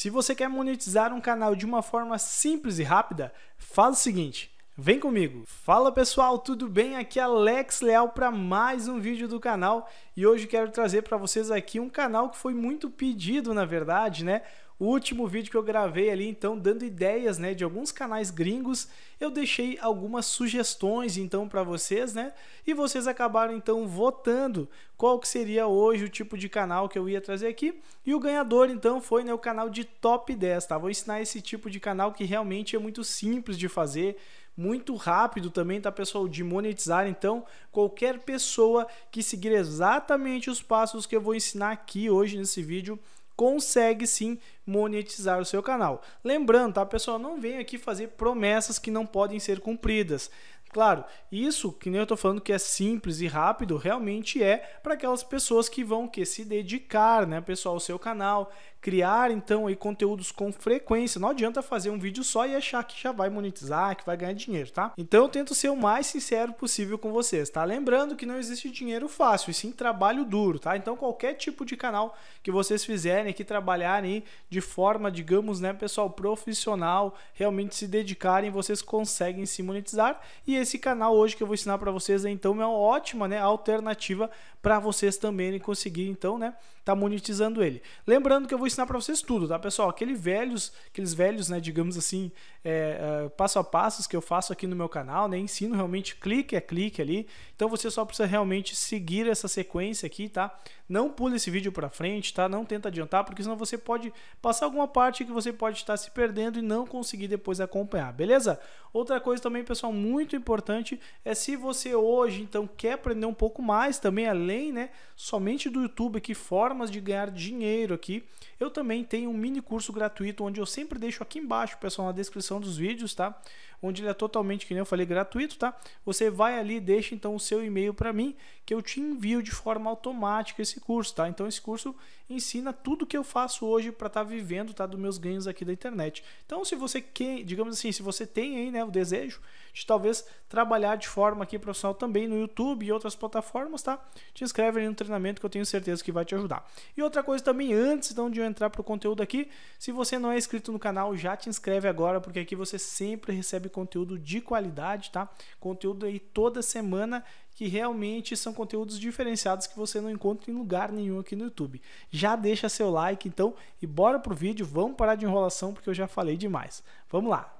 Se você quer monetizar um canal de uma forma simples e rápida, faz o seguinte. Vem comigo! Fala pessoal, tudo bem? Aqui é Alex Leal para mais um vídeo do canal e hoje quero trazer para vocês aqui um canal que foi muito pedido, na verdade, né? O último vídeo que eu gravei ali, então, dando ideias, né, de alguns canais gringos, eu deixei algumas sugestões, então, para vocês, né? E vocês acabaram, então, votando qual que seria hoje o tipo de canal que eu ia trazer aqui. E o ganhador, então, foi né, o canal de top 10, tá? Vou ensinar esse tipo de canal que realmente é muito simples de fazer, muito rápido também, tá, pessoal, de monetizar. Então, qualquer pessoa que seguir exatamente os passos que eu vou ensinar aqui hoje nesse vídeo consegue sim monetizar o seu canal. Lembrando, tá pessoal, não venha aqui fazer promessas que não podem ser cumpridas. Claro, isso que nem eu estou falando que é simples e rápido, realmente é para aquelas pessoas que vão que se dedicar, né, pessoal, ao seu canal, criar então aí conteúdos com frequência. Não adianta fazer um vídeo só e achar que já vai monetizar, que vai ganhar dinheiro, tá? Então eu tento ser o mais sincero possível com vocês, tá? Lembrando que não existe dinheiro fácil, e sim trabalho duro, tá? Então qualquer tipo de canal que vocês fizerem que trabalharem de forma, digamos, né, pessoal, profissional, realmente se dedicarem, vocês conseguem se monetizar. E esse canal hoje que eu vou ensinar para vocês, é, então, é uma ótima, né, alternativa para vocês também conseguir então, né, tá monetizando ele. Lembrando que eu vou ensinar para vocês tudo, tá, pessoal? Aqueles velhos, aqueles velhos, né, digamos assim, é, é, passo a passos que eu faço aqui no meu canal, né? Ensino realmente clique a é clique ali. Então você só precisa realmente seguir essa sequência aqui, tá? Não pule esse vídeo para frente, tá? Não tenta adiantar, porque senão você pode passar alguma parte que você pode estar se perdendo e não conseguir depois acompanhar, beleza? Outra coisa também, pessoal, muito importante é se você hoje então quer aprender um pouco mais também além, né, somente do YouTube aqui formas de ganhar dinheiro aqui. Eu também tenho um mini curso gratuito onde eu sempre deixo aqui embaixo, pessoal, na descrição descrição dos vídeos, tá? onde ele é totalmente, que nem eu falei, gratuito, tá? Você vai ali e deixa então o seu e-mail para mim, que eu te envio de forma automática esse curso, tá? Então esse curso ensina tudo que eu faço hoje para estar tá vivendo, tá, dos meus ganhos aqui da internet. Então, se você quer, digamos assim, se você tem aí, né, o desejo de talvez trabalhar de forma aqui profissional também no YouTube e outras plataformas, tá? Te inscreve ali no treinamento que eu tenho certeza que vai te ajudar. E outra coisa também, antes então, de eu entrar pro conteúdo aqui, se você não é inscrito no canal, já te inscreve agora, porque aqui você sempre recebe conteúdo de qualidade, tá? Conteúdo aí toda semana que realmente são conteúdos diferenciados que você não encontra em lugar nenhum aqui no YouTube. Já deixa seu like então e bora pro vídeo, vamos parar de enrolação porque eu já falei demais. Vamos lá.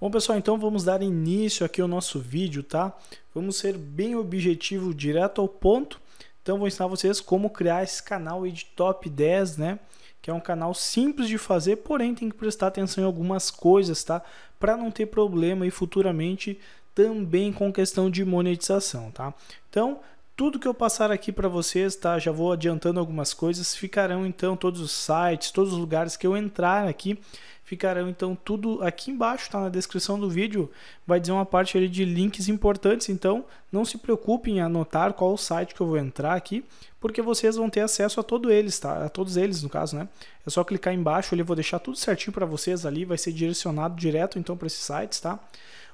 Bom, pessoal, então vamos dar início aqui ao nosso vídeo, tá? Vamos ser bem objetivo, direto ao ponto. Então vou ensinar vocês como criar esse canal de top 10, né? que é um canal simples de fazer, porém tem que prestar atenção em algumas coisas, tá? Para não ter problema e futuramente também com questão de monetização, tá? Então, tudo que eu passar aqui para vocês, tá? Já vou adiantando algumas coisas, ficarão então todos os sites, todos os lugares que eu entrar aqui, ficarão então tudo aqui embaixo, tá na descrição do vídeo, vai dizer uma parte ali de links importantes, então não se preocupem em anotar qual o site que eu vou entrar aqui, porque vocês vão ter acesso a todos eles, tá? A todos eles, no caso, né? É só clicar embaixo, ele vou deixar tudo certinho para vocês ali, vai ser direcionado direto então para esses sites, tá?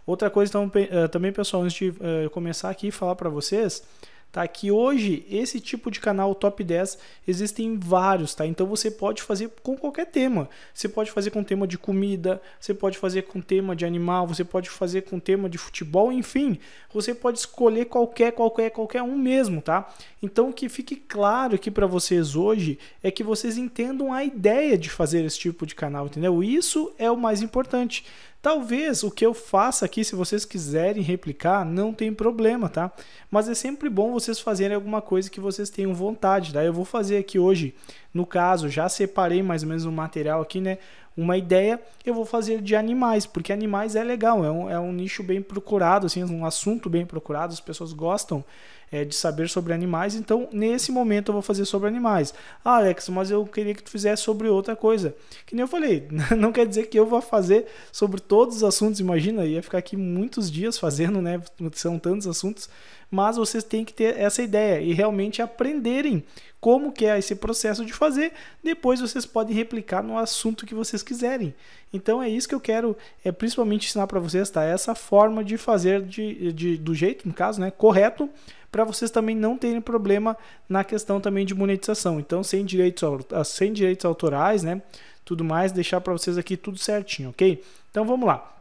Outra coisa então, eh, também, pessoal, antes de eh, começar aqui falar para vocês, Tá? Que hoje esse tipo de canal top 10 existem vários, tá? Então você pode fazer com qualquer tema. Você pode fazer com tema de comida, você pode fazer com tema de animal, você pode fazer com tema de futebol, enfim, você pode escolher qualquer, qualquer, qualquer um mesmo, tá? Então o que fique claro aqui para vocês hoje é que vocês entendam a ideia de fazer esse tipo de canal, entendeu? Isso é o mais importante. Talvez o que eu faça aqui, se vocês quiserem replicar, não tem problema, tá? Mas é sempre bom vocês fazerem alguma coisa que vocês tenham vontade, tá? Eu vou fazer aqui hoje, no caso, já separei mais ou menos um material aqui, né? Uma ideia, eu vou fazer de animais, porque animais é legal, é um, é um nicho bem procurado, assim, um assunto bem procurado, as pessoas gostam é, de saber sobre animais, então nesse momento eu vou fazer sobre animais. Ah, Alex, mas eu queria que tu fizesse sobre outra coisa. Que nem eu falei, não quer dizer que eu vou fazer sobre todos os assuntos, imagina, ia ficar aqui muitos dias fazendo, né? São tantos assuntos, mas vocês têm que ter essa ideia e realmente aprenderem como que é esse processo de fazer, depois vocês podem replicar no assunto que vocês quiserem. Então é isso que eu quero é principalmente ensinar para vocês, tá? Essa forma de fazer de, de, do jeito, no caso, né, correto, para vocês também não terem problema na questão também de monetização. Então, sem direitos, ah, sem direitos autorais, né? Tudo mais, deixar para vocês aqui tudo certinho, ok? Então vamos lá.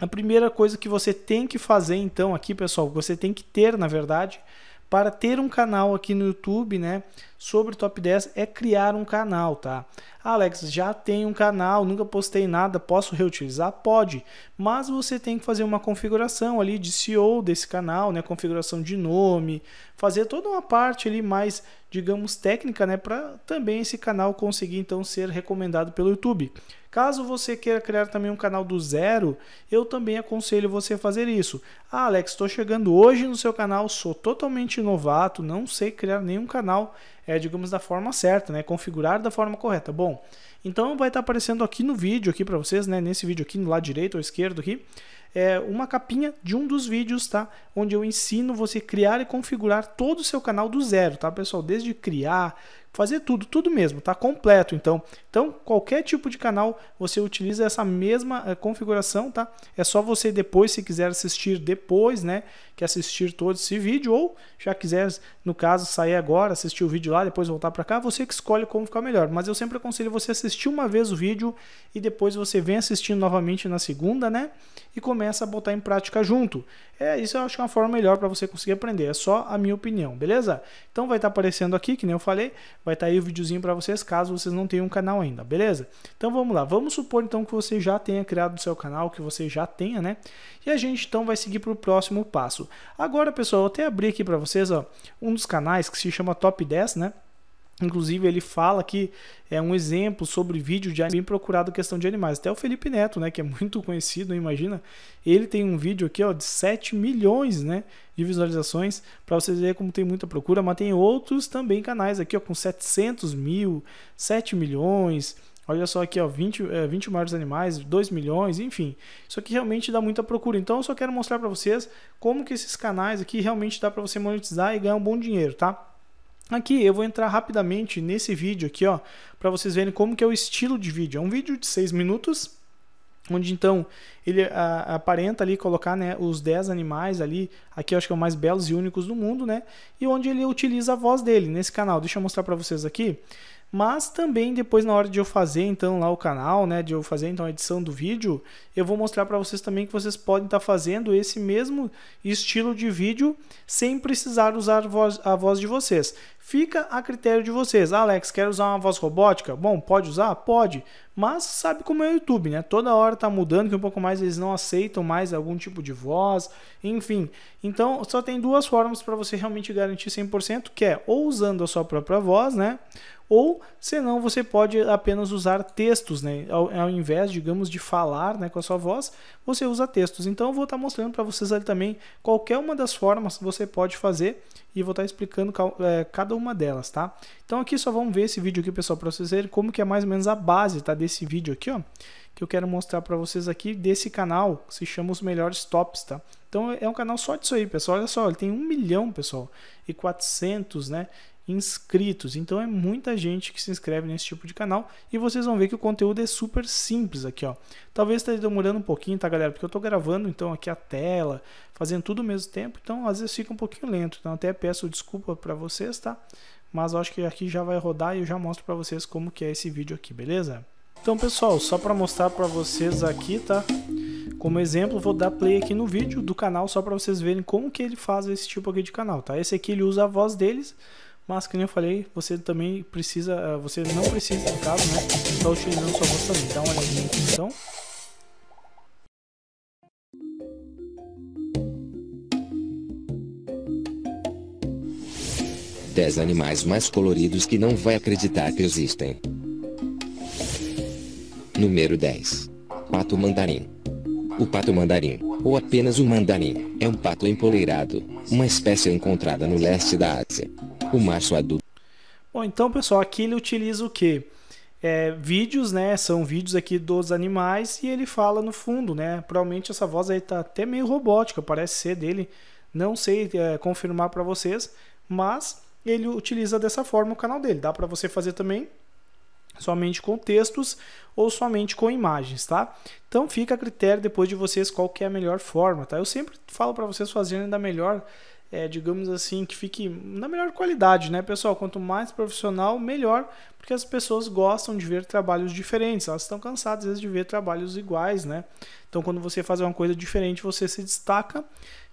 A primeira coisa que você tem que fazer, então, aqui, pessoal, você tem que ter, na verdade, para ter um canal aqui no YouTube, né? sobre top 10 é criar um canal, tá? Alex, já tem um canal, nunca postei nada, posso reutilizar? Pode, mas você tem que fazer uma configuração ali de CEO desse canal, né? Configuração de nome, fazer toda uma parte ali mais, digamos, técnica, né? Para também esse canal conseguir então ser recomendado pelo YouTube. Caso você queira criar também um canal do zero, eu também aconselho você a fazer isso. Ah, Alex, estou chegando hoje no seu canal, sou totalmente novato, não sei criar nenhum canal é, digamos, da forma certa, né? Configurar da forma correta. Bom, então vai estar aparecendo aqui no vídeo aqui para vocês, né? Nesse vídeo aqui no lado direito ou esquerdo aqui, é, uma capinha de um dos vídeos, tá? Onde eu ensino você criar e configurar todo o seu canal do zero, tá, pessoal? Desde criar, fazer tudo, tudo mesmo, tá? Completo, então. Então, qualquer tipo de canal, você utiliza essa mesma é, configuração, tá? É só você depois, se quiser assistir depois, né? Que assistir todo esse vídeo, ou já quiser, no caso, sair agora, assistir o vídeo lá, depois voltar para cá, você que escolhe como ficar melhor. Mas eu sempre aconselho você assistir uma vez o vídeo e depois você vem assistindo novamente na segunda, né? E começa a botar em prática junto. É, isso eu acho que é uma forma melhor para você conseguir aprender. É só a minha opinião, beleza? Então vai estar tá aparecendo aqui, que nem eu falei, vai estar tá aí o videozinho para vocês, caso vocês não tenham um canal ainda, beleza? Então vamos lá. Vamos supor então que você já tenha criado o seu canal, que você já tenha, né? E a gente então vai seguir para o próximo passo. Agora, pessoal, eu até abri aqui para vocês, ó, um dos canais que se chama Top 10, né? Inclusive, ele fala que é um exemplo sobre vídeo de bem procurado questão de animais. Até o Felipe Neto, né, que é muito conhecido, imagina, ele tem um vídeo aqui ó, de 7 milhões né, de visualizações, para vocês verem como tem muita procura, mas tem outros também canais aqui ó, com 700 mil, 7 milhões, Olha só aqui, ó, 20, é, 20 maiores animais, 2 milhões, enfim. Isso aqui realmente dá muita procura. Então eu só quero mostrar para vocês como que esses canais aqui realmente dá para você monetizar e ganhar um bom dinheiro, tá? Aqui eu vou entrar rapidamente nesse vídeo aqui, ó, para vocês verem como que é o estilo de vídeo. É um vídeo de 6 minutos, onde então ele a, aparenta ali colocar né, os 10 animais ali, aqui eu acho que é o mais belos e únicos do mundo, né? E onde ele utiliza a voz dele nesse canal. Deixa eu mostrar para vocês aqui mas também depois na hora de eu fazer então lá o canal, né, de eu fazer então a edição do vídeo, eu vou mostrar para vocês também que vocês podem estar tá fazendo esse mesmo estilo de vídeo sem precisar usar voz, a voz de vocês. Fica a critério de vocês. Ah, Alex, quer usar uma voz robótica? Bom, pode usar? Pode. Mas sabe como é o YouTube, né? Toda hora tá mudando, que um pouco mais eles não aceitam mais algum tipo de voz, enfim. Então, só tem duas formas para você realmente garantir 100%, que é ou usando a sua própria voz, né? ou senão você pode apenas usar textos, né? Ao, ao, invés, digamos, de falar né, com a sua voz, você usa textos. Então eu vou estar tá mostrando para vocês ali também qualquer uma das formas que você pode fazer e vou estar tá explicando é, cada uma delas, tá? Então aqui só vamos ver esse vídeo aqui, pessoal, para vocês verem como que é mais ou menos a base tá, desse vídeo aqui, ó, que eu quero mostrar para vocês aqui desse canal, que se chama Os Melhores Tops, tá? Então é um canal só disso aí, pessoal. Olha só, ele tem um milhão, pessoal, e 400, né? inscritos. Então é muita gente que se inscreve nesse tipo de canal e vocês vão ver que o conteúdo é super simples aqui, ó. Talvez esteja demorando um pouquinho, tá, galera? Porque eu tô gravando então aqui a tela, fazendo tudo ao mesmo tempo, então às vezes fica um pouquinho lento. Então até peço desculpa para vocês, tá? Mas eu acho que aqui já vai rodar e eu já mostro para vocês como que é esse vídeo aqui, beleza? Então, pessoal, só para mostrar para vocês aqui, tá? Como exemplo, vou dar play aqui no vídeo do canal só para vocês verem como que ele faz esse tipo aqui de canal, tá? Esse aqui ele usa a voz deles, mas, como eu falei, você também precisa, eh, você não precisa, no caso, né? Estar tá utilizando sua voz também. Dá uma olhadinha aqui, então. Dez animais mais coloridos que não vai acreditar que existem. Número 10. Pato Mandarim. O pato mandarim, ou apenas o mandarim, é um pato empoleirado, uma espécie encontrada no leste da Ásia. O macho adulto. Bom, então pessoal, aqui ele utiliza o quê? É, vídeos, né? São vídeos aqui dos animais e ele fala no fundo, né? Provavelmente essa voz aí tá até meio robótica, parece ser dele. Não sei é, confirmar para vocês, mas ele utiliza dessa forma o canal dele. Dá para você fazer também somente com textos ou somente com imagens, tá? Então fica a critério depois de vocês qual que é a melhor forma, tá? Eu sempre falo para vocês fazerem da melhor, é, digamos assim, que fique na melhor qualidade, né, pessoal? Quanto mais profissional, melhor, porque as pessoas gostam de ver trabalhos diferentes, elas estão cansadas às vezes de ver trabalhos iguais, né? Então quando você faz uma coisa diferente, você se destaca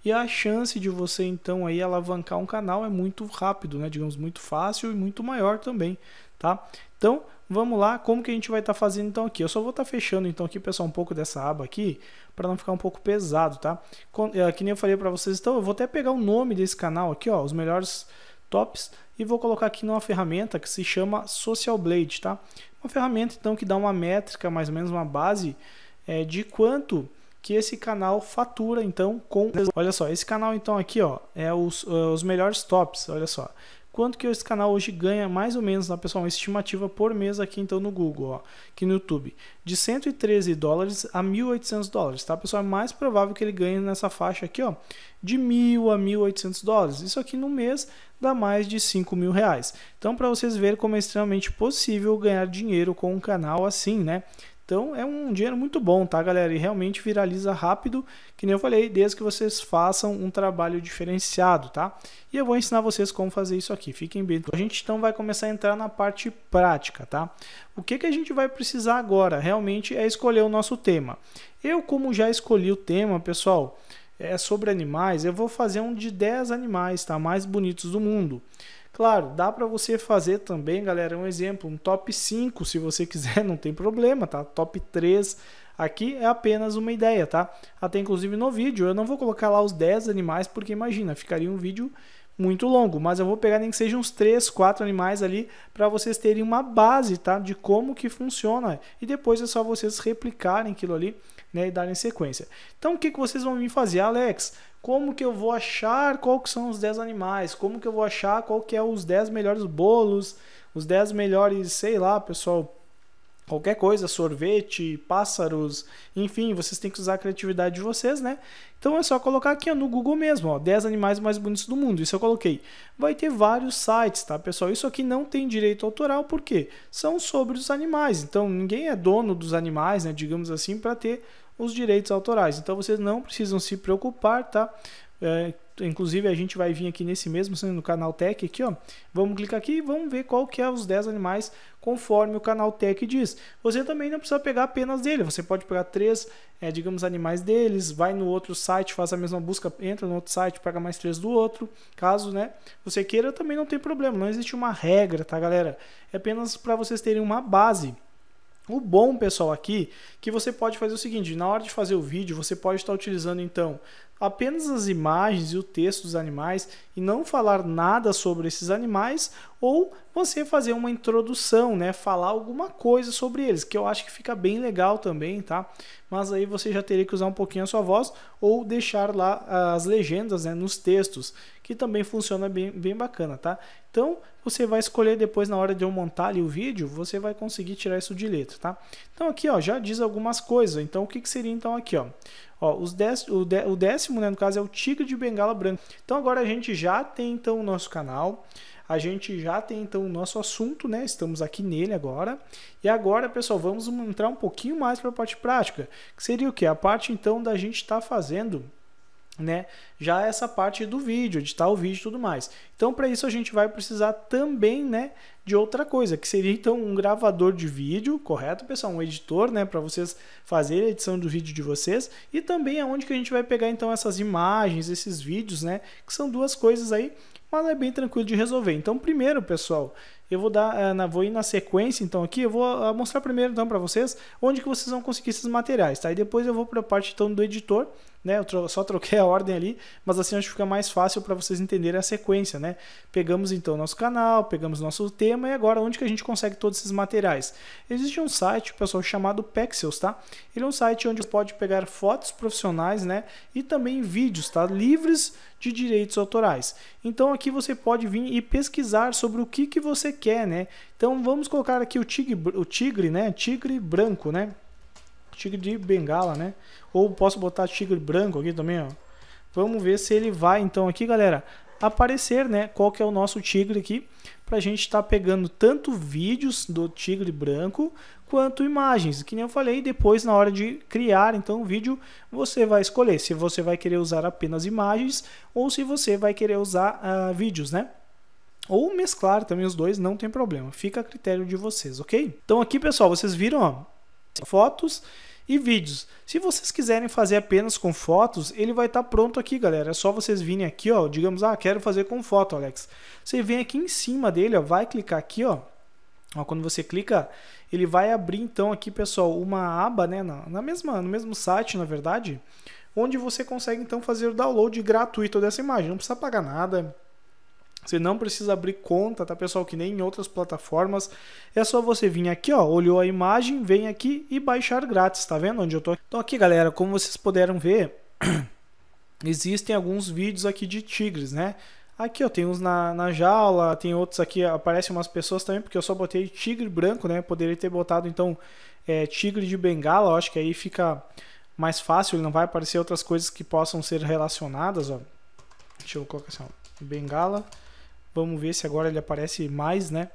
e a chance de você então aí alavancar um canal é muito rápido, né? Digamos muito fácil e muito maior também, tá? Então Vamos lá, como que a gente vai estar tá fazendo então aqui? Eu só vou estar tá fechando então aqui, pessoal, um pouco dessa aba aqui, para não ficar um pouco pesado, tá? Eh, que nem eu falei para vocês, então eu vou até pegar o nome desse canal aqui, ó, os melhores tops, e vou colocar aqui numa ferramenta que se chama Social Blade, tá? Uma ferramenta então que dá uma métrica, mais ou menos uma base é, de quanto que esse canal fatura então com olha só esse canal então aqui ó é os, eh, os melhores tops olha só quanto que esse canal hoje ganha mais ou menos, na né, pessoal, uma estimativa por mês aqui então no Google, ó, aqui no YouTube, de 113 dólares a 1.800 dólares, tá, pessoal? É mais provável que ele ganhe nessa faixa aqui, ó, de 1.000 a 1.800 dólares. Isso aqui no mês dá mais de 5 mil reais. Então, para vocês verem como é extremamente possível ganhar dinheiro com um canal assim, né? Então é um dinheiro muito bom, tá, galera? E realmente viraliza rápido, que nem eu falei, desde que vocês façam um trabalho diferenciado, tá? E eu vou ensinar vocês como fazer isso aqui, fiquem bem. A gente então vai começar a entrar na parte prática, tá? O que, que a gente vai precisar agora realmente é escolher o nosso tema. Eu, como já escolhi o tema, pessoal, é sobre animais, eu vou fazer um de 10 animais, tá? Mais bonitos do mundo. Claro, dá para você fazer também, galera, um exemplo, um top 5, se você quiser, não tem problema, tá? Top 3 aqui é apenas uma ideia, tá? Até inclusive no vídeo, eu não vou colocar lá os 10 animais, porque imagina, ficaria um vídeo muito longo, mas eu vou pegar nem que seja uns 3, 4 animais ali para vocês terem uma base, tá? De como que funciona. E depois é só vocês replicarem aquilo ali né, e darem sequência. Então o que, que vocês vão me fazer? Alex, como que eu vou achar qual que são os 10 animais? Como que eu vou achar qual que é os 10 melhores bolos? Os 10 melhores, sei lá, pessoal, qualquer coisa, sorvete, pássaros, enfim, vocês têm que usar a criatividade de vocês, né? Então é só colocar aqui ó, no Google mesmo, ó, 10 animais mais bonitos do mundo. Isso eu coloquei. Vai ter vários sites, tá, pessoal? Isso aqui não tem direito autoral, porque São sobre os animais. Então ninguém é dono dos animais, né, digamos assim, para ter os direitos autorais. Então vocês não precisam se preocupar, tá? É, inclusive a gente vai vir aqui nesse mesmo no canal Tech aqui, ó. Vamos clicar aqui e vamos ver qual que é os 10 animais conforme o canal Tech diz. Você também não precisa pegar apenas dele, você pode pegar três, é, digamos, animais deles, vai no outro site, faz a mesma busca, entra no outro site, pega mais três do outro. Caso, né, você queira, também não tem problema, não existe uma regra, tá, galera? É apenas para vocês terem uma base o bom, pessoal, aqui que você pode fazer o seguinte: na hora de fazer o vídeo, você pode estar utilizando então apenas as imagens e o texto dos animais e não falar nada sobre esses animais ou você fazer uma introdução, né, falar alguma coisa sobre eles, que eu acho que fica bem legal também, tá? Mas aí você já teria que usar um pouquinho a sua voz ou deixar lá ah, as legendas, né, nos textos, que também funciona bem, bem bacana, tá? Então, você vai escolher depois na hora de eu montar ali o vídeo, você vai conseguir tirar isso de letra, tá? Então aqui, ó, já diz algumas coisas. Então, o que, que seria então aqui, ó? Ó, os dez, o, de, o décimo, né, no caso, é o tigre de bengala branco. Então, agora a gente já tem então o nosso canal. A gente já tem então o nosso assunto, né? Estamos aqui nele agora. E agora, pessoal, vamos entrar um pouquinho mais para a parte prática, que seria o que? A parte então da gente estar tá fazendo né? Já essa parte do vídeo, editar o vídeo e tudo mais. Então, para isso a gente vai precisar também, né, de outra coisa, que seria então um gravador de vídeo, correto, pessoal? Um editor, né, para vocês fazerem a edição do vídeo de vocês e também aonde que a gente vai pegar então essas imagens, esses vídeos, né, que são duas coisas aí mas é bem tranquilo de resolver. Então, primeiro, pessoal, eu vou dar, eh, na, vou ir na sequência, então aqui eu vou eh, mostrar primeiro então para vocês onde que vocês vão conseguir esses materiais, tá? E depois eu vou para a parte então do editor, né? Eu tro só troquei a ordem ali, mas assim acho que fica mais fácil para vocês entenderem a sequência, né? Pegamos então nosso canal, pegamos nosso tema e agora onde que a gente consegue todos esses materiais? Existe um site, pessoal, chamado Pexels, tá? Ele é um site onde você pode pegar fotos profissionais, né? E também vídeos, tá? Livres de direitos autorais. Então aqui você pode vir e pesquisar sobre o que, que você quer, né? Então vamos colocar aqui o tigre, o tigre, né? Tigre branco, né? Tigre de bengala, né? Ou posso botar tigre branco aqui também, ó. Vamos ver se ele vai então aqui, galera, aparecer, né? Qual que é o nosso tigre aqui? Para a gente estar tá pegando tanto vídeos do tigre branco quanto imagens. Que nem eu falei, depois na hora de criar então o vídeo, você vai escolher se você vai querer usar apenas imagens ou se você vai querer usar uh, vídeos, né? Ou mesclar também os dois, não tem problema. Fica a critério de vocês, ok? Então aqui, pessoal, vocês viram ó, fotos e vídeos. Se vocês quiserem fazer apenas com fotos, ele vai estar tá pronto aqui, galera. É só vocês virem aqui, ó, digamos, ah, quero fazer com foto, Alex. Você vem aqui em cima dele, ó, vai clicar aqui, ó, quando você clica, ele vai abrir então aqui, pessoal, uma aba, né, na, na mesma, no mesmo site, na verdade, onde você consegue então fazer o download gratuito dessa imagem. Não precisa pagar nada. Você não precisa abrir conta, tá pessoal? Que nem em outras plataformas. É só você vir aqui, ó, olhou a imagem, vem aqui e baixar grátis, tá vendo onde eu tô? Então aqui, galera, como vocês puderam ver, existem alguns vídeos aqui de tigres, né? Aqui, ó, tem uns na, na jaula, tem outros aqui, aparecem umas pessoas também, porque eu só botei tigre branco, né? Poderia ter botado, então, é, tigre de bengala, acho que aí fica mais fácil, não vai aparecer outras coisas que possam ser relacionadas, ó. Deixa eu colocar assim, ó, bengala. Vamos ver se agora ele aparece mais, né?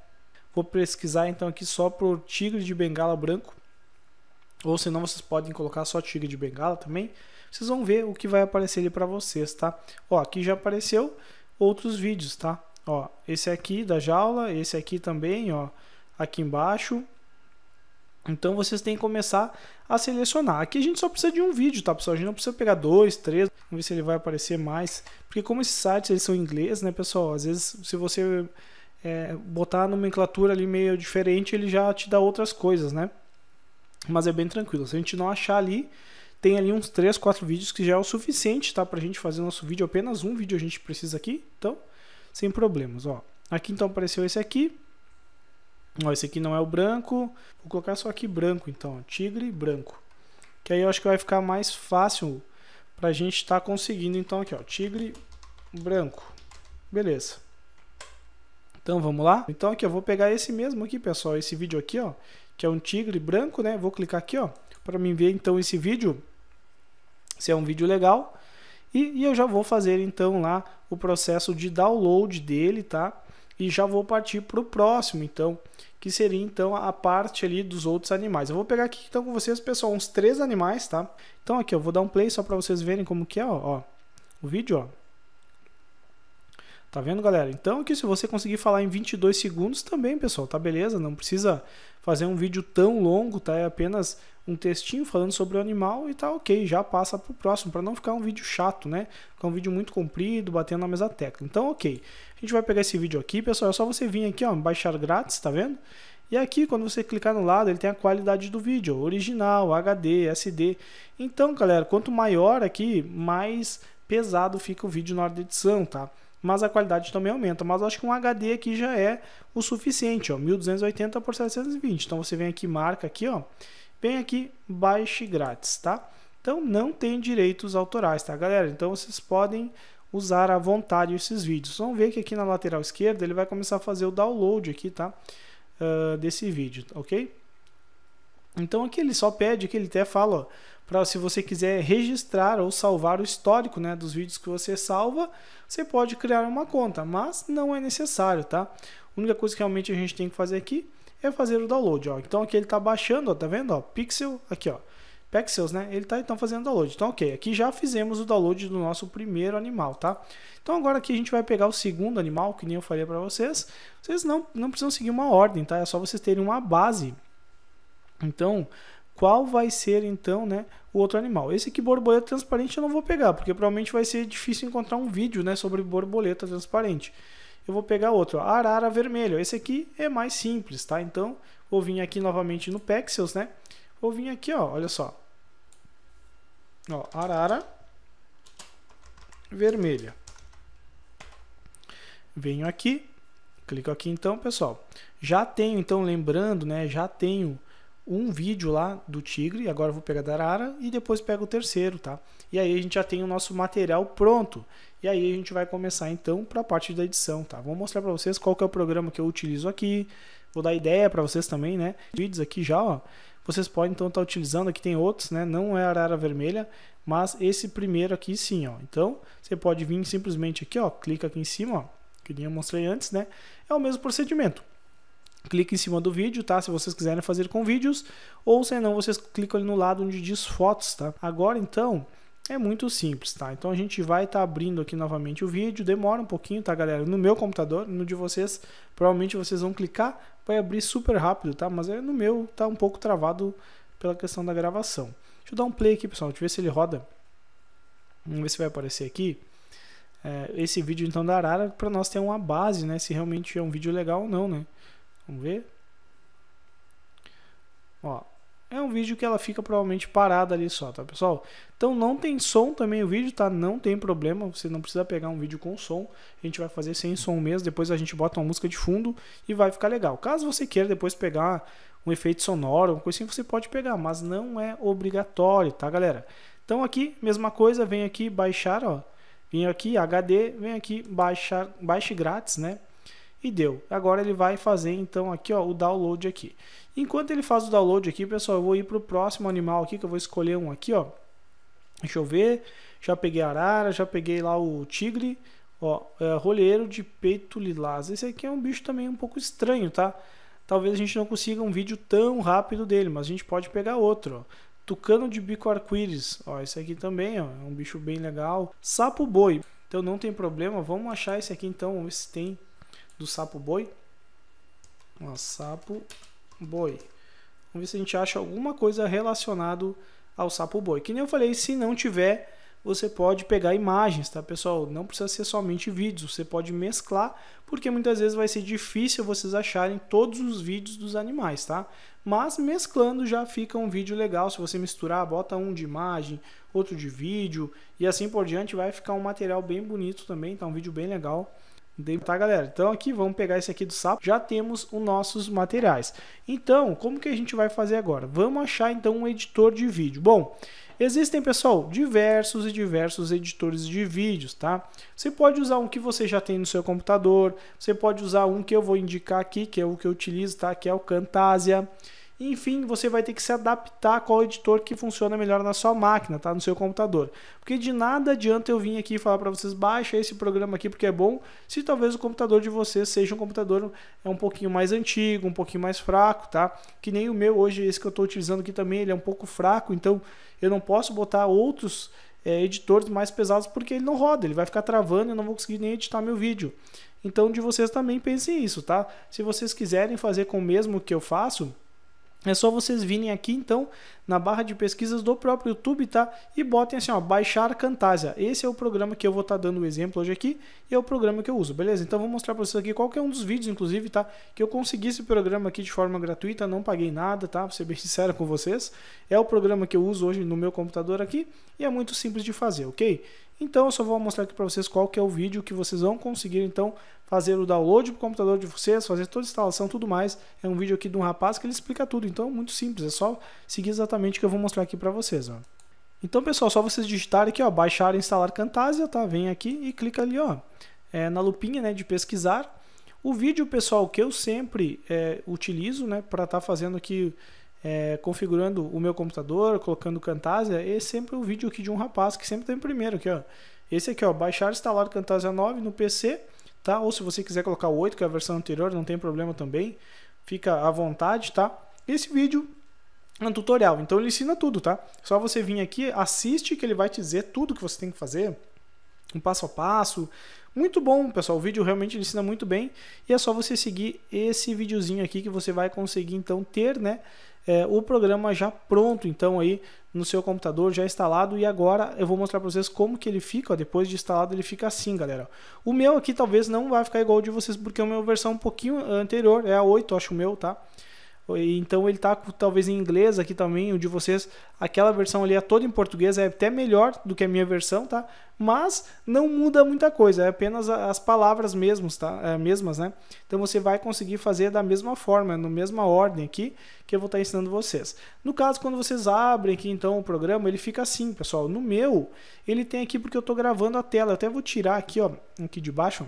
Vou pesquisar então aqui só pro tigre de bengala branco. Ou senão vocês podem colocar só tigre de bengala também. Vocês vão ver o que vai aparecer ali para vocês, tá? Ó, aqui já apareceu outros vídeos, tá? Ó, esse aqui da jaula, esse aqui também, ó, aqui embaixo. Então vocês têm que começar a selecionar. Aqui a gente só precisa de um vídeo, tá, pessoal? A gente não precisa pegar dois, três, vamos ver se ele vai aparecer mais. Porque como esses sites eles são em inglês, né, pessoal? Às vezes se você é, botar a nomenclatura ali meio diferente, ele já te dá outras coisas, né? Mas é bem tranquilo. Se a gente não achar ali, tem ali uns 3, 4 vídeos que já é o suficiente, tá? Pra gente fazer nosso vídeo. Apenas um vídeo a gente precisa aqui, então, sem problemas, ó. Aqui então apareceu esse aqui. Ó, esse aqui não é o branco. Vou colocar só aqui branco, então. Ó. Tigre branco. Que aí eu acho que vai ficar mais fácil pra gente estar tá conseguindo, então, aqui, ó. Tigre branco. Beleza. Então, vamos lá? Então, aqui, eu vou pegar esse mesmo aqui, pessoal. Esse vídeo aqui, ó. Que é um tigre branco, né? Vou clicar aqui, ó. para mim ver, então, esse vídeo se é um vídeo legal. E, e, eu já vou fazer então lá o processo de download dele, tá? E já vou partir para o próximo, então, que seria então a parte ali dos outros animais. Eu vou pegar aqui então com vocês, pessoal, uns três animais, tá? Então aqui, eu vou dar um play só para vocês verem como que é, ó, ó, o vídeo, ó. Tá vendo, galera? Então aqui, se você conseguir falar em 22 segundos também, pessoal, tá beleza? Não precisa fazer um vídeo tão longo, tá? É apenas um textinho falando sobre o animal e tá ok, já passa para o próximo, para não ficar um vídeo chato, né? Ficar um vídeo muito comprido, batendo na mesma tecla. Então, ok. A gente vai pegar esse vídeo aqui, pessoal, é só você vir aqui, ó, baixar grátis, tá vendo? E aqui, quando você clicar no lado, ele tem a qualidade do vídeo, original, HD, SD. Então, galera, quanto maior aqui, mais pesado fica o vídeo na hora de edição, tá? Mas a qualidade também aumenta, mas acho que um HD aqui já é o suficiente, ó, 1280 por 720. Então você vem aqui, marca aqui, ó, vem aqui, baixe grátis, tá? Então não tem direitos autorais, tá, galera? Então vocês podem usar à vontade esses vídeos. Vamos ver que aqui na lateral esquerda ele vai começar a fazer o download aqui, tá? Uh, desse vídeo, ok? Então aqui ele só pede, que ele até fala, para se você quiser registrar ou salvar o histórico, né, dos vídeos que você salva, você pode criar uma conta, mas não é necessário, tá? A única coisa que realmente a gente tem que fazer aqui é fazer o download. Ó. Então aqui ele está baixando, ó, tá vendo? Ó, pixel, aqui ó, pixels, né? Ele está então fazendo download. Então ok, aqui já fizemos o download do nosso primeiro animal, tá? Então agora aqui a gente vai pegar o segundo animal, que nem eu falei para vocês. Vocês não, não precisam seguir uma ordem, tá? É só vocês terem uma base. Então, qual vai ser então né, o outro animal. Esse aqui, borboleta transparente, eu não vou pegar, porque provavelmente vai ser difícil encontrar um vídeo né, sobre borboleta transparente eu vou pegar outro, arara vermelho. Esse aqui é mais simples, tá? Então, vou vir aqui novamente no Pexels, né? Vou vir aqui, ó, olha só. Ó, arara vermelha. Venho aqui, clico aqui então, pessoal. Já tenho, então, lembrando, né? Já tenho um vídeo lá do tigre, agora eu vou pegar da arara e depois pego o terceiro, tá? E aí a gente já tem o nosso material pronto. E aí a gente vai começar então para a parte da edição, tá? Vou mostrar para vocês qual que é o programa que eu utilizo aqui. Vou dar ideia para vocês também, né? Vídeos aqui já, ó. Vocês podem então estar tá utilizando, aqui tem outros, né? Não é arara vermelha, mas esse primeiro aqui sim, ó. Então, você pode vir simplesmente aqui, ó, clica aqui em cima, ó, que nem eu mostrei antes, né? É o mesmo procedimento clica em cima do vídeo, tá? Se vocês quiserem fazer com vídeos, ou se não, vocês clicam ali no lado onde diz fotos, tá? Agora então, é muito simples, tá? Então a gente vai estar tá abrindo aqui novamente o vídeo, demora um pouquinho, tá, galera? No meu computador, no de vocês, provavelmente vocês vão clicar, vai abrir super rápido, tá? Mas é no meu tá um pouco travado pela questão da gravação. Deixa eu dar um play aqui, pessoal, deixa eu ver se ele roda. Vamos ver se vai aparecer aqui. É, esse vídeo então da Arara, para nós ter uma base, né? Se realmente é um vídeo legal ou não, né? Vamos ver. Ó, é um vídeo que ela fica provavelmente parada ali só, tá pessoal? Então não tem som também o vídeo, tá? Não tem problema, você não precisa pegar um vídeo com som. A gente vai fazer sem som mesmo, depois a gente bota uma música de fundo e vai ficar legal. Caso você queira depois pegar um efeito sonoro, uma coisa assim, você pode pegar, mas não é obrigatório, tá galera? Então aqui, mesma coisa, vem aqui baixar, ó. Vem aqui, HD, vem aqui baixar, baixe grátis, né? e deu. Agora ele vai fazer então aqui ó, o download aqui. Enquanto ele faz o download aqui, pessoal, eu vou ir para o próximo animal aqui, que eu vou escolher um aqui, ó. Deixa eu ver, já peguei arara, já peguei lá o tigre, ó, é, roleiro de peito lilás. Esse aqui é um bicho também um pouco estranho, tá? Talvez a gente não consiga um vídeo tão rápido dele, mas a gente pode pegar outro, ó. Tucano de bico arco-íris, ó, esse aqui também, ó, é um bicho bem legal. Sapo boi, então não tem problema, vamos achar esse aqui então, vamos ver se tem do sapo boi. Ó, sapo boi. Vamos ver se a gente acha alguma coisa relacionado ao sapo boi. Que nem eu falei, se não tiver, você pode pegar imagens, tá, pessoal? Não precisa ser somente vídeos, você pode mesclar, porque muitas vezes vai ser difícil vocês acharem todos os vídeos dos animais, tá? Mas mesclando já fica um vídeo legal, se você misturar, bota um de imagem, outro de vídeo e assim por diante, vai ficar um material bem bonito também, tá? Um vídeo bem legal Tá, galera? Então aqui, vamos pegar esse aqui do sapo. Já temos os nossos materiais. Então, como que a gente vai fazer agora? Vamos achar, então, um editor de vídeo. Bom, existem, pessoal, diversos e diversos editores de vídeos, tá? Você pode usar um que você já tem no seu computador. Você pode usar um que eu vou indicar aqui, que é o que eu utilizo, tá? Que é o Camtasia. Camtasia. Enfim, você vai ter que se adaptar qual editor que funciona melhor na sua máquina, tá? No seu computador. Porque de nada adianta eu vir aqui e falar para vocês baixa esse programa aqui porque é bom, se talvez o computador de vocês seja um computador é um pouquinho mais antigo, um pouquinho mais fraco, tá? Que nem o meu hoje, esse que eu estou utilizando aqui também, ele é um pouco fraco, então eu não posso botar outros é, editores mais pesados porque ele não roda, ele vai ficar travando e eu não vou conseguir nem editar meu vídeo. Então, de vocês também pensem isso, tá? Se vocês quiserem fazer com o mesmo que eu faço, é só vocês virem aqui então na barra de pesquisas do próprio YouTube, tá? E botem assim, ó, baixar Camtasia. Esse é o programa que eu vou estar tá dando o exemplo hoje aqui e é o programa que eu uso, beleza? Então vou mostrar para vocês aqui qualquer um dos vídeos, inclusive, tá? Que eu consegui esse programa aqui de forma gratuita, não paguei nada, tá? Pra ser bem sincero com vocês. É o programa que eu uso hoje no meu computador aqui e é muito simples de fazer, ok? Então eu só vou mostrar aqui para vocês qual que é o vídeo que vocês vão conseguir então fazer o download para o computador de vocês, fazer toda a instalação, tudo mais. É um vídeo aqui de um rapaz que ele explica tudo, então é muito simples, é só seguir exatamente exatamente o que eu vou mostrar aqui para vocês. Ó. Então, pessoal, só vocês digitarem aqui, ó, baixar e instalar Camtasia, tá? Vem aqui e clica ali, ó, é, na lupinha, né, de pesquisar. O vídeo, pessoal, que eu sempre é, utilizo, né, para estar tá fazendo aqui, é, configurando o meu computador, colocando Camtasia, é sempre o vídeo aqui de um rapaz que sempre tem tá primeiro aqui, ó. Esse aqui, ó, baixar e instalar Camtasia 9 no PC, tá? Ou se você quiser colocar o 8, que é a versão anterior, não tem problema também. Fica à vontade, tá? Esse vídeo um tutorial. Então ele ensina tudo, tá? Só você vir aqui, assiste que ele vai te dizer tudo que você tem que fazer, um passo a passo. Muito bom, pessoal. O vídeo realmente ensina muito bem e é só você seguir esse videozinho aqui que você vai conseguir então ter, né, é, o programa já pronto então aí no seu computador já instalado e agora eu vou mostrar para vocês como que ele fica. Ó, depois de instalado ele fica assim, galera. O meu aqui talvez não vai ficar igual ao de vocês porque o meu versão é um pouquinho anterior é a 8, acho o meu, tá? Então ele tá talvez em inglês aqui também, o de vocês, aquela versão ali é toda em português, é até melhor do que a minha versão, tá? Mas não muda muita coisa, é apenas as palavras mesmos, tá? É, mesmas, né? Então você vai conseguir fazer da mesma forma, na mesma ordem aqui que eu vou estar tá ensinando vocês. No caso, quando vocês abrem aqui então o programa, ele fica assim, pessoal. No meu, ele tem aqui porque eu estou gravando a tela. Eu até vou tirar aqui, ó, aqui de baixo,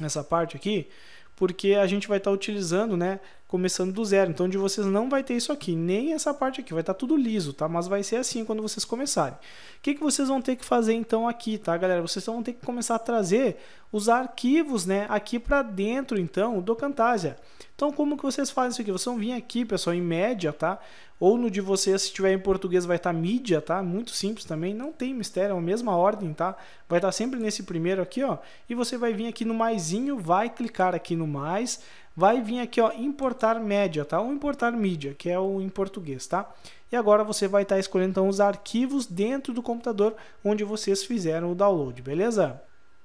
nessa parte aqui, porque a gente vai estar tá utilizando, né, começando do zero. Então, de vocês não vai ter isso aqui, nem essa parte aqui, vai estar tá tudo liso, tá? Mas vai ser assim quando vocês começarem. O que, que vocês vão ter que fazer então aqui, tá, galera? Vocês vão ter que começar a trazer os arquivos, né, aqui para dentro, então, do Camtasia. Então, como que vocês fazem isso aqui? Vocês vão vir aqui, pessoal, em média, tá? Ou no de vocês, se tiver em português, vai estar tá mídia, tá? Muito simples também, não tem mistério, é a mesma ordem, tá? Vai estar tá sempre nesse primeiro aqui, ó. E você vai vir aqui no maisinho, vai clicar aqui no mais, vai vir aqui, ó, importar média, tá? Ou importar mídia, que é o em português, tá? E agora você vai estar tá escolhendo então os arquivos dentro do computador onde vocês fizeram o download, beleza?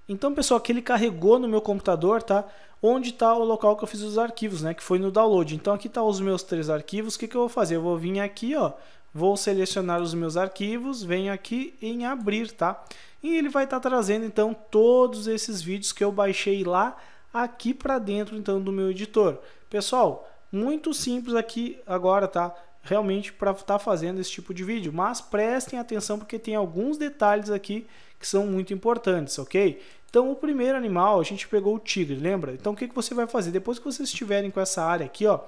Então, pessoal, aqui ele carregou no meu computador, tá? Onde está o local que eu fiz os arquivos, né? Que foi no download. Então, aqui tá os meus três arquivos. O que, que eu vou fazer? Eu vou vir aqui, ó. Vou selecionar os meus arquivos, venho aqui em abrir, tá? E ele vai estar tá trazendo, então, todos esses vídeos que eu baixei lá aqui para dentro então do meu editor. Pessoal, muito simples aqui agora, tá? Realmente para estar tá fazendo esse tipo de vídeo, mas prestem atenção porque tem alguns detalhes aqui que são muito importantes, ok? Então o primeiro animal a gente pegou o tigre, lembra? Então o que, que você vai fazer? Depois que vocês estiverem com essa área aqui, ó,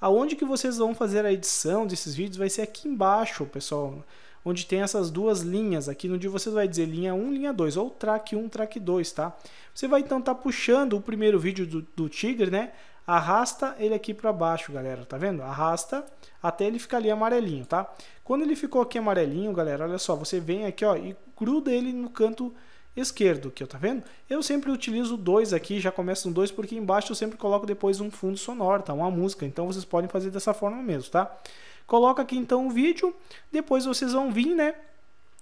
aonde que vocês vão fazer a edição desses vídeos vai ser aqui embaixo, pessoal onde tem essas duas linhas aqui, no dia você vai dizer linha 1, linha 2, ou track 1, track 2, tá? Você vai então estar tá puxando o primeiro vídeo do, do tigre, né? Arrasta ele aqui para baixo, galera, tá vendo? Arrasta até ele ficar ali amarelinho, tá? Quando ele ficou aqui amarelinho, galera, olha só, você vem aqui, ó, e gruda ele no canto esquerdo, que eu tá vendo? Eu sempre utilizo dois aqui, já começa um dois, porque embaixo eu sempre coloco depois um fundo sonoro, tá? Uma música, então vocês podem fazer dessa forma mesmo, tá? Coloca aqui então o vídeo, depois vocês vão vir, né?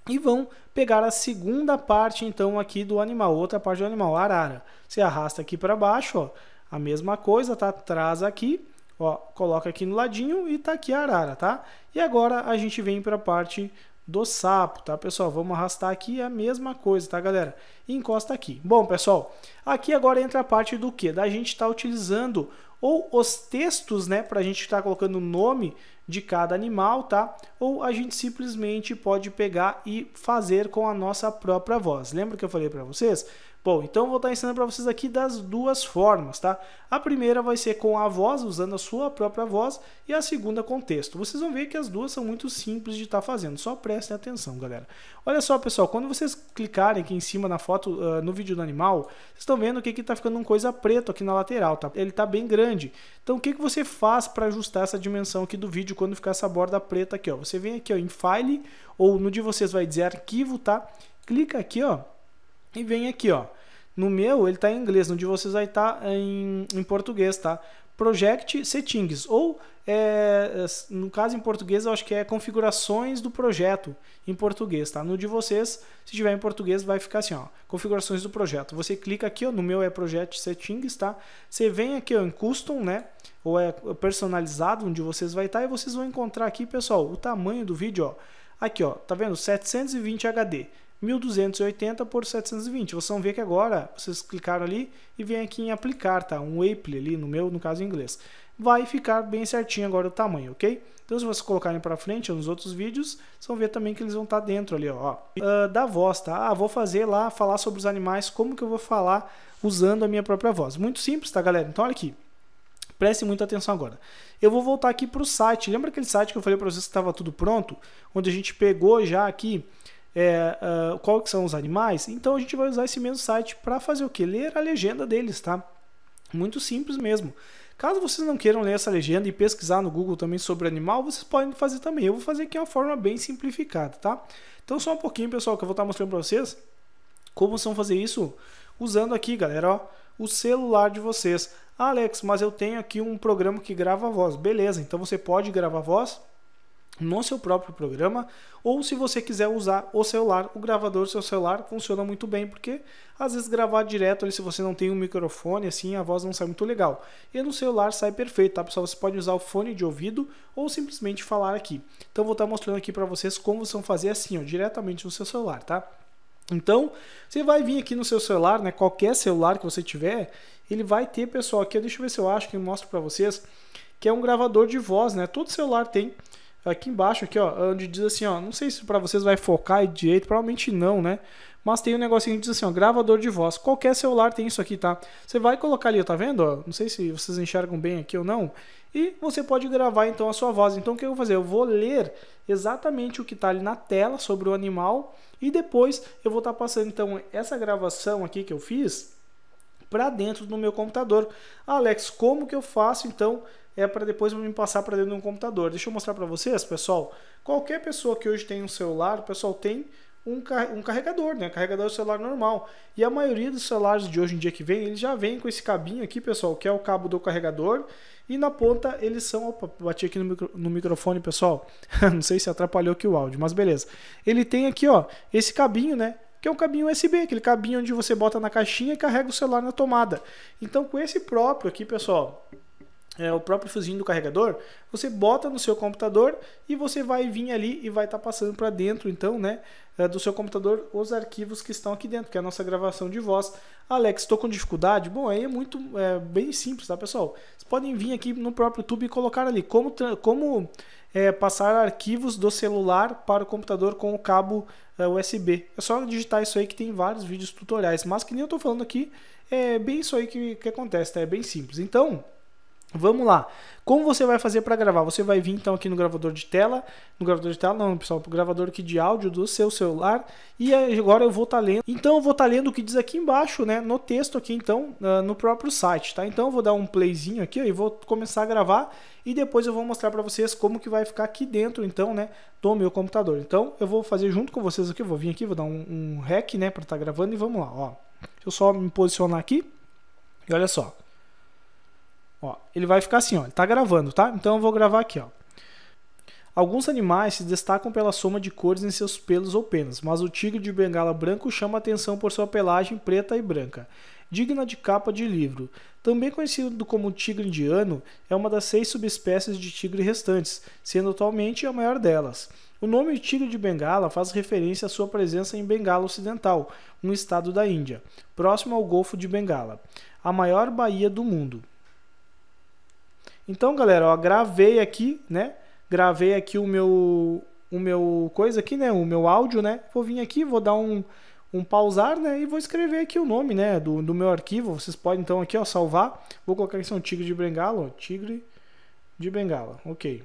E vão pegar a segunda parte então aqui do animal, outra parte do animal, arara. Você arrasta aqui para baixo, ó. A mesma coisa, tá? Traz aqui, ó, coloca aqui no ladinho e tá aqui a arara, tá? E agora a gente vem para a parte do sapo, tá, pessoal? Vamos arrastar aqui a mesma coisa, tá, galera? E encosta aqui. Bom, pessoal, aqui agora entra a parte do que? Da gente estar tá utilizando ou os textos, né, para a gente estar tá colocando o nome de cada animal, tá? Ou a gente simplesmente pode pegar e fazer com a nossa própria voz. Lembra que eu falei para vocês? Bom, então vou estar ensinando para vocês aqui das duas formas, tá? A primeira vai ser com a voz, usando a sua própria voz, e a segunda com texto. Vocês vão ver que as duas são muito simples de estar fazendo, só prestem atenção, galera. Olha só, pessoal, quando vocês clicarem aqui em cima na foto, uh, no vídeo do animal, vocês estão vendo que aqui está ficando uma coisa preta aqui na lateral, tá? Ele está bem grande. Então, o que, que você faz para ajustar essa dimensão aqui do vídeo quando ficar essa borda preta aqui, ó? Você vem aqui ó, em File, ou no de vocês vai dizer Arquivo, tá? Clica aqui, ó, e vem aqui, ó no meu, ele está em inglês, no de vocês vai estar tá em, em português, tá? Project Settings, ou é, no caso em português eu acho que é configurações do projeto em português, tá? No de vocês, se tiver em português vai ficar assim, ó, configurações do projeto. Você clica aqui, ó, no meu é Project Settings, tá? Você vem aqui ó, em Custom, né? Ou é personalizado, onde vocês vai estar, tá, e vocês vão encontrar aqui, pessoal, o tamanho do vídeo, ó. Aqui, ó, tá vendo? 720 HD. 1280 por 720. Vocês vão ver que agora vocês clicaram ali e vem aqui em aplicar, tá? Um Apple ali no meu, no caso em inglês. Vai ficar bem certinho agora o tamanho, ok? Então se vocês colocarem para frente ou nos outros vídeos, vocês vão ver também que eles vão estar tá dentro ali, ó. Uh, da voz, tá? Ah, vou fazer lá, falar sobre os animais, como que eu vou falar usando a minha própria voz. Muito simples, tá galera? Então olha aqui. Preste muita atenção agora. Eu vou voltar aqui para o site. Lembra aquele site que eu falei para vocês que estava tudo pronto? Onde a gente pegou já aqui é, uh, qual que são os animais, então a gente vai usar esse mesmo site para fazer o que? Ler a legenda deles, tá? Muito simples mesmo. Caso vocês não queiram ler essa legenda e pesquisar no Google também sobre animal, vocês podem fazer também. Eu vou fazer aqui uma forma bem simplificada, tá? Então só um pouquinho, pessoal, que eu vou estar tá mostrando para vocês como vocês vão fazer isso usando aqui, galera, ó, o celular de vocês. Ah, Alex, mas eu tenho aqui um programa que grava voz. Beleza, então você pode gravar voz no seu próprio programa, ou se você quiser usar o celular, o gravador do seu celular funciona muito bem, porque às vezes gravar direto ali, se você não tem um microfone, assim a voz não sai muito legal. E no celular sai perfeito, tá pessoal? Você pode usar o fone de ouvido ou simplesmente falar aqui. Então vou estar tá mostrando aqui para vocês como vocês vão fazer assim, ó, diretamente no seu celular, tá? Então, você vai vir aqui no seu celular, né? Qualquer celular que você tiver, ele vai ter, pessoal, aqui, deixa eu ver se eu acho que eu mostro para vocês, que é um gravador de voz, né? Todo celular tem aqui embaixo, aqui, ó, onde diz assim, ó, não sei se para vocês vai focar direito, provavelmente não, né? Mas tem um negocinho que diz assim, ó, gravador de voz. Qualquer celular tem isso aqui, tá? Você vai colocar ali, tá vendo? Ó, não sei se vocês enxergam bem aqui ou não. E você pode gravar então a sua voz. Então o que eu vou fazer? Eu vou ler exatamente o que está ali na tela sobre o animal e depois eu vou estar tá passando então essa gravação aqui que eu fiz para dentro do meu computador. Alex, como que eu faço então é para depois me passar para dentro de um computador. Deixa eu mostrar para vocês, pessoal. Qualquer pessoa que hoje tem um celular, pessoal tem um, carregador, né? Carregador celular normal. E a maioria dos celulares de hoje em dia que vem, ele já vem com esse cabinho aqui, pessoal, que é o cabo do carregador. E na ponta eles são. Opa, bati aqui no, micro, no microfone, pessoal. Não sei se atrapalhou aqui o áudio, mas beleza. Ele tem aqui, ó, esse cabinho, né? que é um cabinho USB, aquele cabinho onde você bota na caixinha e carrega o celular na tomada. Então, com esse próprio aqui, pessoal, é, o próprio fiozinho do carregador, você bota no seu computador e você vai vir ali e vai estar tá passando para dentro, então, né, é, do seu computador os arquivos que estão aqui dentro, que é a nossa gravação de voz. Alex, estou com dificuldade? Bom, aí é muito é, bem simples, tá, pessoal? Vocês podem vir aqui no próprio YouTube e colocar ali como, como é, passar arquivos do celular para o computador com o cabo é, USB. É só digitar isso aí que tem vários vídeos tutoriais, mas que nem eu estou falando aqui, é bem isso aí que, que acontece, tá? É bem simples. Então Vamos lá. Como você vai fazer para gravar? Você vai vir então aqui no gravador de tela, no gravador de tela não, pessoal, pro gravador aqui de áudio do seu celular. E agora eu vou estar tá lendo. Então eu vou estar tá lendo o que diz aqui embaixo, né, no texto aqui então, ah, no próprio site, tá? Então eu vou dar um playzinho aqui ó, e vou começar a gravar e depois eu vou mostrar para vocês como que vai ficar aqui dentro então, né, do meu computador. Então eu vou fazer junto com vocês aqui, eu vou vir aqui, vou dar um, um rec, né, para estar tá gravando e vamos lá, ó. Deixa eu só me posicionar aqui. E olha só. Ó, ele vai ficar assim, ó, ele tá gravando, tá? Então eu vou gravar aqui, ó. Alguns animais se destacam pela soma de cores em seus pelos ou penas, mas o tigre de bengala branco chama atenção por sua pelagem preta e branca, digna de capa de livro. Também conhecido como tigre indiano, é uma das seis subespécies de tigre restantes, sendo atualmente a maior delas. O nome tigre de bengala faz referência à sua presença em Bengala Ocidental, um estado da Índia, próximo ao Golfo de Bengala, a maior baía do mundo. Então, galera, ó, gravei aqui, né? Gravei aqui o meu o meu coisa aqui, né? O meu áudio, né? Vou vir aqui, vou dar um um pausar, né? E vou escrever aqui o nome, né? Do, do meu arquivo. Vocês podem então aqui, ó, salvar. Vou colocar aqui são tigre de bengala, ó, tigre de bengala. OK.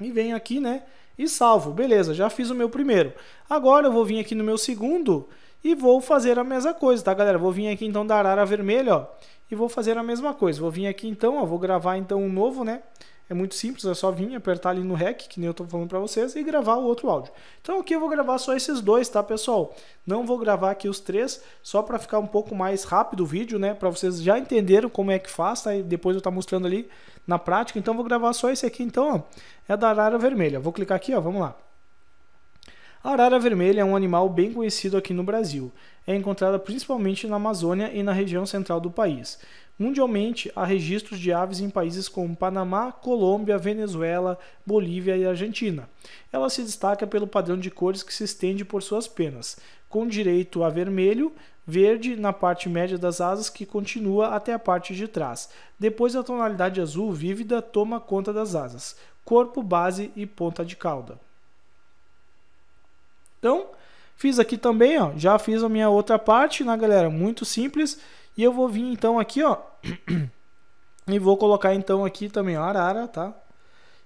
E venho aqui, né? E salvo. Beleza, já fiz o meu primeiro. Agora eu vou vir aqui no meu segundo e vou fazer a mesma coisa, tá, galera? Vou vir aqui então da arara vermelha, ó, e vou fazer a mesma coisa. Vou vir aqui então, ó, vou gravar então um novo, né? É muito simples, é só vir, apertar ali no REC, que nem eu estou falando para vocês, e gravar o outro áudio. Então aqui eu vou gravar só esses dois, tá pessoal? Não vou gravar aqui os três, só para ficar um pouco mais rápido o vídeo, né? Para vocês já entenderam como é que faz, tá? E depois eu estou tá mostrando ali na prática. Então vou gravar só esse aqui, então, ó, é da arara vermelha. Vou clicar aqui, ó, vamos lá. A arara vermelha é um animal bem conhecido aqui no Brasil. É encontrada principalmente na Amazônia e na região central do país. Mundialmente, há registros de aves em países como Panamá, Colômbia, Venezuela, Bolívia e Argentina. Ela se destaca pelo padrão de cores que se estende por suas penas, com direito a vermelho, verde na parte média das asas que continua até a parte de trás. Depois a tonalidade azul vívida toma conta das asas, corpo, base e ponta de cauda. Então, fiz aqui também, ó, já fiz a minha outra parte, né, galera? Muito simples. E eu vou vir então aqui, ó, e vou colocar então aqui também, ó, arara, tá?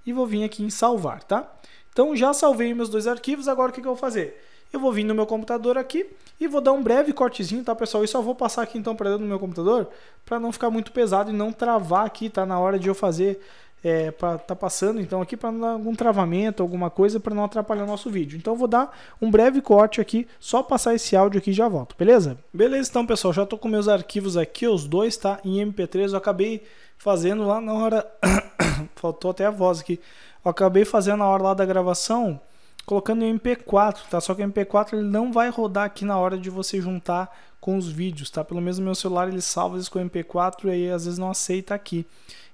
E vou vir aqui em salvar, tá? Então, já salvei meus dois arquivos, agora o que, que eu vou fazer? Eu vou vir no meu computador aqui e vou dar um breve cortezinho, tá, pessoal? E só vou passar aqui então para dentro do meu computador para não ficar muito pesado e não travar aqui, tá? Na hora de eu fazer é, para estar tá passando então aqui para algum travamento, alguma coisa para não atrapalhar o nosso vídeo. Então eu vou dar um breve corte aqui, só passar esse áudio aqui e já volto, beleza? Beleza, então pessoal, já estou com meus arquivos aqui, os dois, tá? Em MP3, eu acabei fazendo lá na hora. Faltou até a voz aqui. Eu acabei fazendo na hora lá da gravação colocando em MP4, tá? Só que o MP4 ele não vai rodar aqui na hora de você juntar com os vídeos, tá? Pelo menos meu celular ele salva isso com MP4 e aí às vezes não aceita aqui.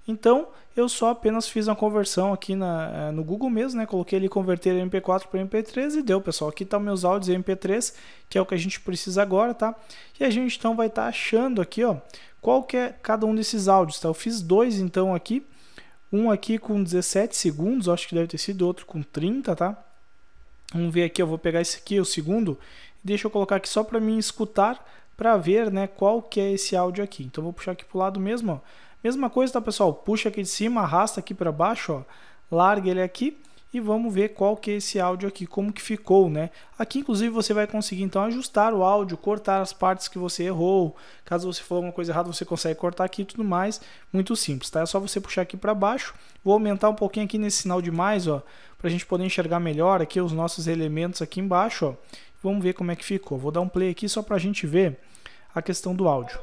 Então, eu só apenas fiz uma conversão aqui na, eh, no Google mesmo, né? Coloquei ele converter MP4 para MP3 e deu, pessoal. Aqui estão tá meus áudios MP3, que é o que a gente precisa agora, tá? E a gente então vai estar tá achando aqui, ó, qual que é cada um desses áudios, tá? Eu fiz dois então aqui, um aqui com 17 segundos, acho que deve ter sido, outro com 30, tá? Vamos ver aqui, eu vou pegar esse aqui, o segundo, deixa eu colocar aqui só para mim escutar, para ver, né, qual que é esse áudio aqui. Então vou puxar aqui pro lado mesmo, ó Mesma coisa, tá, pessoal? Puxa aqui de cima, arrasta aqui para baixo, ó. Larga ele aqui e vamos ver qual que é esse áudio aqui, como que ficou, né? Aqui, inclusive, você vai conseguir, então, ajustar o áudio, cortar as partes que você errou. Caso você falou alguma coisa errada, você consegue cortar aqui e tudo mais. Muito simples, tá? É só você puxar aqui para baixo. Vou aumentar um pouquinho aqui nesse sinal de mais, ó, para a gente poder enxergar melhor aqui os nossos elementos aqui embaixo, ó. Vamos ver como é que ficou. Vou dar um play aqui só para a gente ver a questão do áudio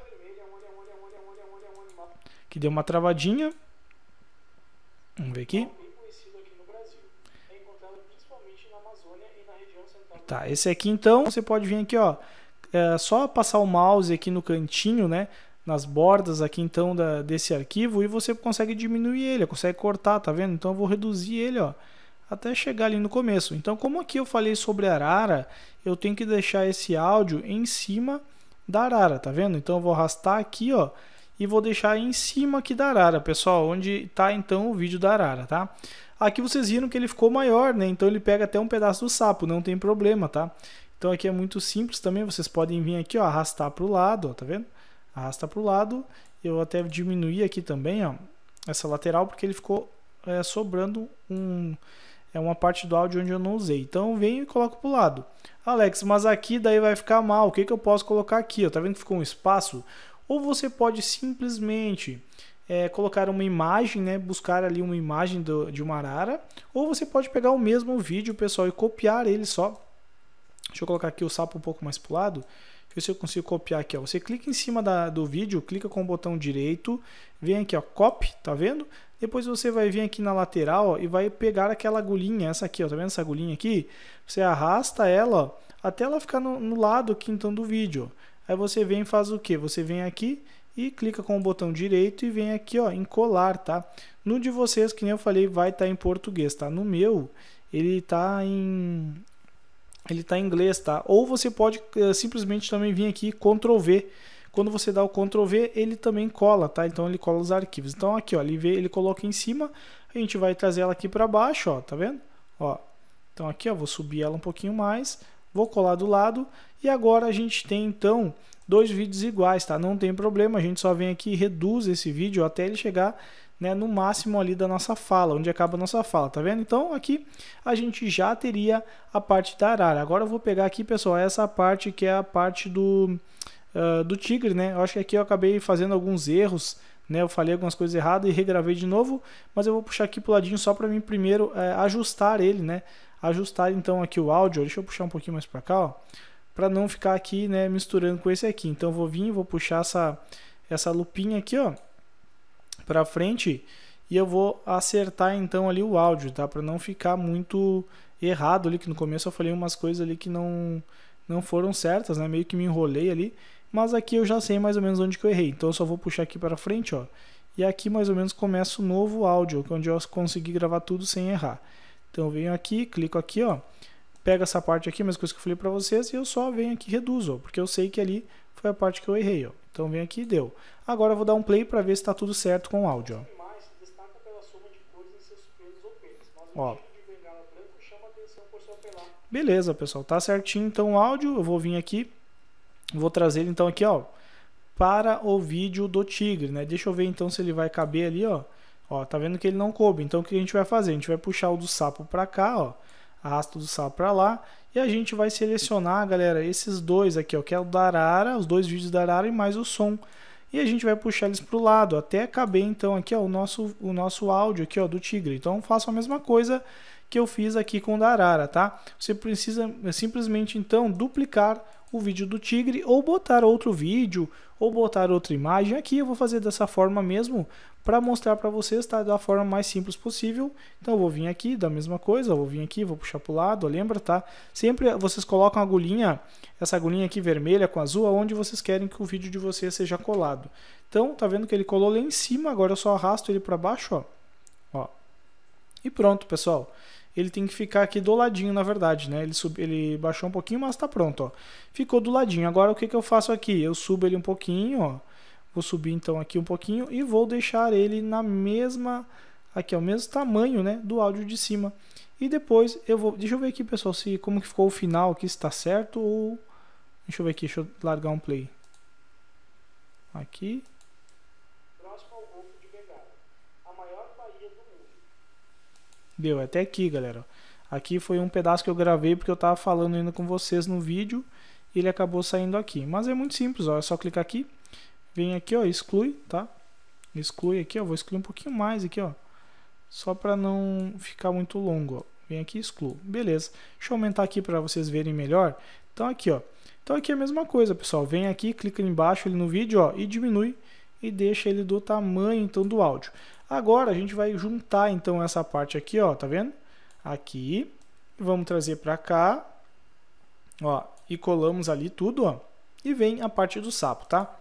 que deu uma travadinha. Vamos ver aqui. Tá, esse aqui então, você pode vir aqui, ó, é só passar o mouse aqui no cantinho, né, nas bordas aqui então da, desse arquivo e você consegue diminuir ele, consegue cortar, tá vendo? Então eu vou reduzir ele, ó, até chegar ali no começo. Então como aqui eu falei sobre a arara, eu tenho que deixar esse áudio em cima da arara, tá vendo? Então eu vou arrastar aqui, ó, e vou deixar aí em cima aqui da arara, pessoal, onde está então o vídeo da arara, tá? Aqui vocês viram que ele ficou maior, né? Então ele pega até um pedaço do sapo, não tem problema, tá? Então aqui é muito simples também, vocês podem vir aqui, ó, arrastar para o lado, ó, tá vendo? Arrasta para o lado, eu até diminuir aqui também, ó, essa lateral, porque ele ficou é, sobrando um, é uma parte do áudio onde eu não usei. Então eu venho e coloco para o lado. Alex, mas aqui daí vai ficar mal, o que, que eu posso colocar aqui? Ó, tá vendo que ficou um espaço? ou você pode simplesmente é, colocar uma imagem, né, buscar ali uma imagem do, de uma arara, ou você pode pegar o mesmo vídeo, pessoal, e copiar ele só. Deixa eu colocar aqui o sapo um pouco mais para o lado, deixa eu ver se eu consigo copiar aqui. Ó. Você clica em cima da, do vídeo, clica com o botão direito, vem aqui, ó, copy, tá vendo? Depois você vai vir aqui na lateral ó, e vai pegar aquela agulhinha, essa aqui, ó, tá vendo essa agulhinha aqui? Você arrasta ela ó, até ela ficar no, no lado aqui então do vídeo. Ó. Aí você vem e faz o que? Você vem aqui e clica com o botão direito e vem aqui ó, em colar, tá? No de vocês, que nem eu falei, vai estar tá em português, tá? No meu, ele está em ele está em inglês, tá? Ou você pode uh, simplesmente também vir aqui Ctrl V. Quando você dá o Ctrl V, ele também cola, tá? Então ele cola os arquivos. Então aqui, ó, ele vê, ele coloca em cima, a gente vai trazer ela aqui para baixo, ó, tá vendo? Ó. Então aqui, ó, vou subir ela um pouquinho mais, Vou colar do lado e agora a gente tem então dois vídeos iguais, tá? Não tem problema, a gente só vem aqui e reduz esse vídeo até ele chegar né, no máximo ali da nossa fala, onde acaba a nossa fala, tá vendo? Então aqui a gente já teria a parte da arara. Agora eu vou pegar aqui, pessoal, essa parte que é a parte do, uh, do tigre, né? Eu acho que aqui eu acabei fazendo alguns erros, né? Eu falei algumas coisas erradas e regravei de novo, mas eu vou puxar aqui pro ladinho só para mim primeiro uh, ajustar ele, né? ajustar então aqui o áudio, deixa eu puxar um pouquinho mais para cá, para não ficar aqui, né, misturando com esse aqui. Então vou vir, vou puxar essa essa lupinha aqui, ó, para frente e eu vou acertar então ali o áudio, tá? Para não ficar muito errado ali que no começo eu falei umas coisas ali que não não foram certas, né? Meio que me enrolei ali, mas aqui eu já sei mais ou menos onde que eu errei. Então eu só vou puxar aqui para frente, ó. E aqui mais ou menos começa o novo áudio, é onde eu consegui gravar tudo sem errar. Então eu venho aqui, clico aqui, ó, pega essa parte aqui, mesma coisa que eu falei para vocês, e eu só venho aqui e reduzo, ó, porque eu sei que ali foi a parte que eu errei. Ó. Então venho aqui e deu. Agora eu vou dar um play para ver se está tudo certo com o áudio. Ó. ó. Beleza, pessoal, tá certinho então o áudio. Eu vou vir aqui, vou trazer ele então aqui, ó, para o vídeo do tigre, né? Deixa eu ver então se ele vai caber ali, ó. Ó, tá vendo que ele não coube. Então o que a gente vai fazer? A gente vai puxar o do sapo para cá, ó. Arrasta o do sapo para lá. E a gente vai selecionar, galera, esses dois aqui, ó. Que é o da Arara, os dois vídeos da Arara e mais o som. E a gente vai puxar eles para o lado, até caber então aqui ó, o, nosso, o nosso áudio aqui ó, do tigre. Então faço a mesma coisa que eu fiz aqui com o da arara, tá? Você precisa é, simplesmente então duplicar o vídeo do tigre ou botar outro vídeo ou botar outra imagem. Aqui eu vou fazer dessa forma mesmo, para mostrar para vocês tá, da forma mais simples possível. Então eu vou vir aqui, da mesma coisa, vou vir aqui, vou puxar para o lado, lembra, tá? Sempre vocês colocam a agulhinha, essa agulhinha aqui vermelha com azul, aonde vocês querem que o vídeo de vocês seja colado. Então, tá vendo que ele colou lá em cima, agora eu só arrasto ele para baixo, ó. ó. E pronto, pessoal. Ele tem que ficar aqui do ladinho, na verdade, né? Ele, sub... ele baixou um pouquinho, mas tá pronto, ó. Ficou do ladinho. Agora, o que, que eu faço aqui? Eu subo ele um pouquinho, ó Vou subir então aqui um pouquinho e vou deixar ele na mesma aqui ao mesmo tamanho, né, do áudio de cima. E depois eu vou, deixa eu ver aqui, pessoal, se como que ficou o final aqui, se tá certo ou Deixa eu ver aqui, deixa eu largar um play. Aqui. Deu, é até aqui, galera. Aqui foi um pedaço que eu gravei porque eu tava falando ainda com vocês no vídeo. Ele acabou saindo aqui. Mas é muito simples, ó. É só clicar aqui vem aqui, ó, exclui, tá? Exclui aqui, ó, vou excluir um pouquinho mais aqui, ó, só para não ficar muito longo, ó. Vem aqui exclui excluo. Beleza. Deixa eu aumentar aqui para vocês verem melhor. Então aqui, ó. Então aqui é a mesma coisa, pessoal. Vem aqui, clica embaixo ali no vídeo, ó, e diminui e deixa ele do tamanho então do áudio. Agora a gente vai juntar então essa parte aqui, ó, tá vendo? Aqui, vamos trazer para cá, ó, e colamos ali tudo, ó, e vem a parte do sapo, tá?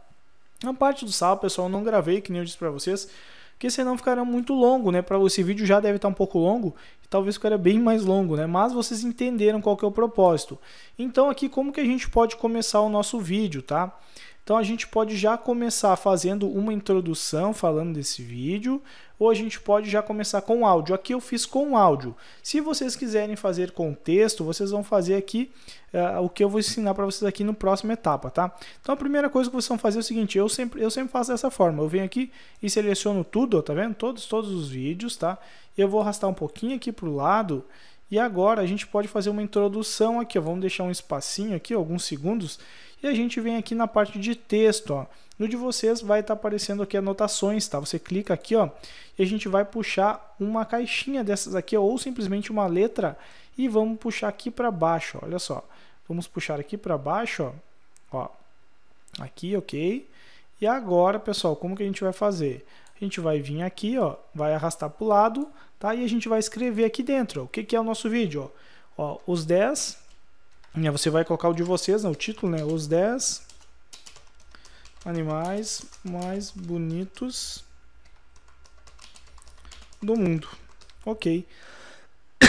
A parte do sábado, pessoal, eu não gravei, que nem eu disse para vocês, porque senão ficará muito longo, né? Para esse vídeo já deve estar tá um pouco longo, talvez ficará bem mais longo, né? Mas vocês entenderam qual que é o propósito. Então aqui como que a gente pode começar o nosso vídeo, tá? Então a gente pode já começar fazendo uma introdução falando desse vídeo, ou a gente pode já começar com áudio. Aqui eu fiz com áudio. Se vocês quiserem fazer com texto, vocês vão fazer aqui uh, o que eu vou ensinar para vocês aqui no próximo etapa, tá? Então a primeira coisa que vocês vão fazer é o seguinte, eu sempre, eu sempre faço dessa forma. Eu venho aqui e seleciono tudo, tá vendo? Todos, todos os vídeos, tá? Eu vou arrastar um pouquinho aqui para o lado e agora a gente pode fazer uma introdução aqui, ó. vamos deixar um espacinho aqui, alguns segundos, e a gente vem aqui na parte de texto, ó. No de vocês vai estar tá aparecendo aqui anotações, tá? Você clica aqui, ó, e a gente vai puxar uma caixinha dessas aqui, ou simplesmente uma letra, e vamos puxar aqui para baixo, ó, olha só. Vamos puxar aqui para baixo, ó, ó, aqui, ok. E agora, pessoal, como que a gente vai fazer? A gente vai vir aqui, ó, vai arrastar para o lado, tá? E a gente vai escrever aqui dentro, ó, o que, que é o nosso vídeo, ó. ó os 10, né, você vai colocar o de vocês, né, o título, né, os 10 animais mais bonitos do mundo. Ok.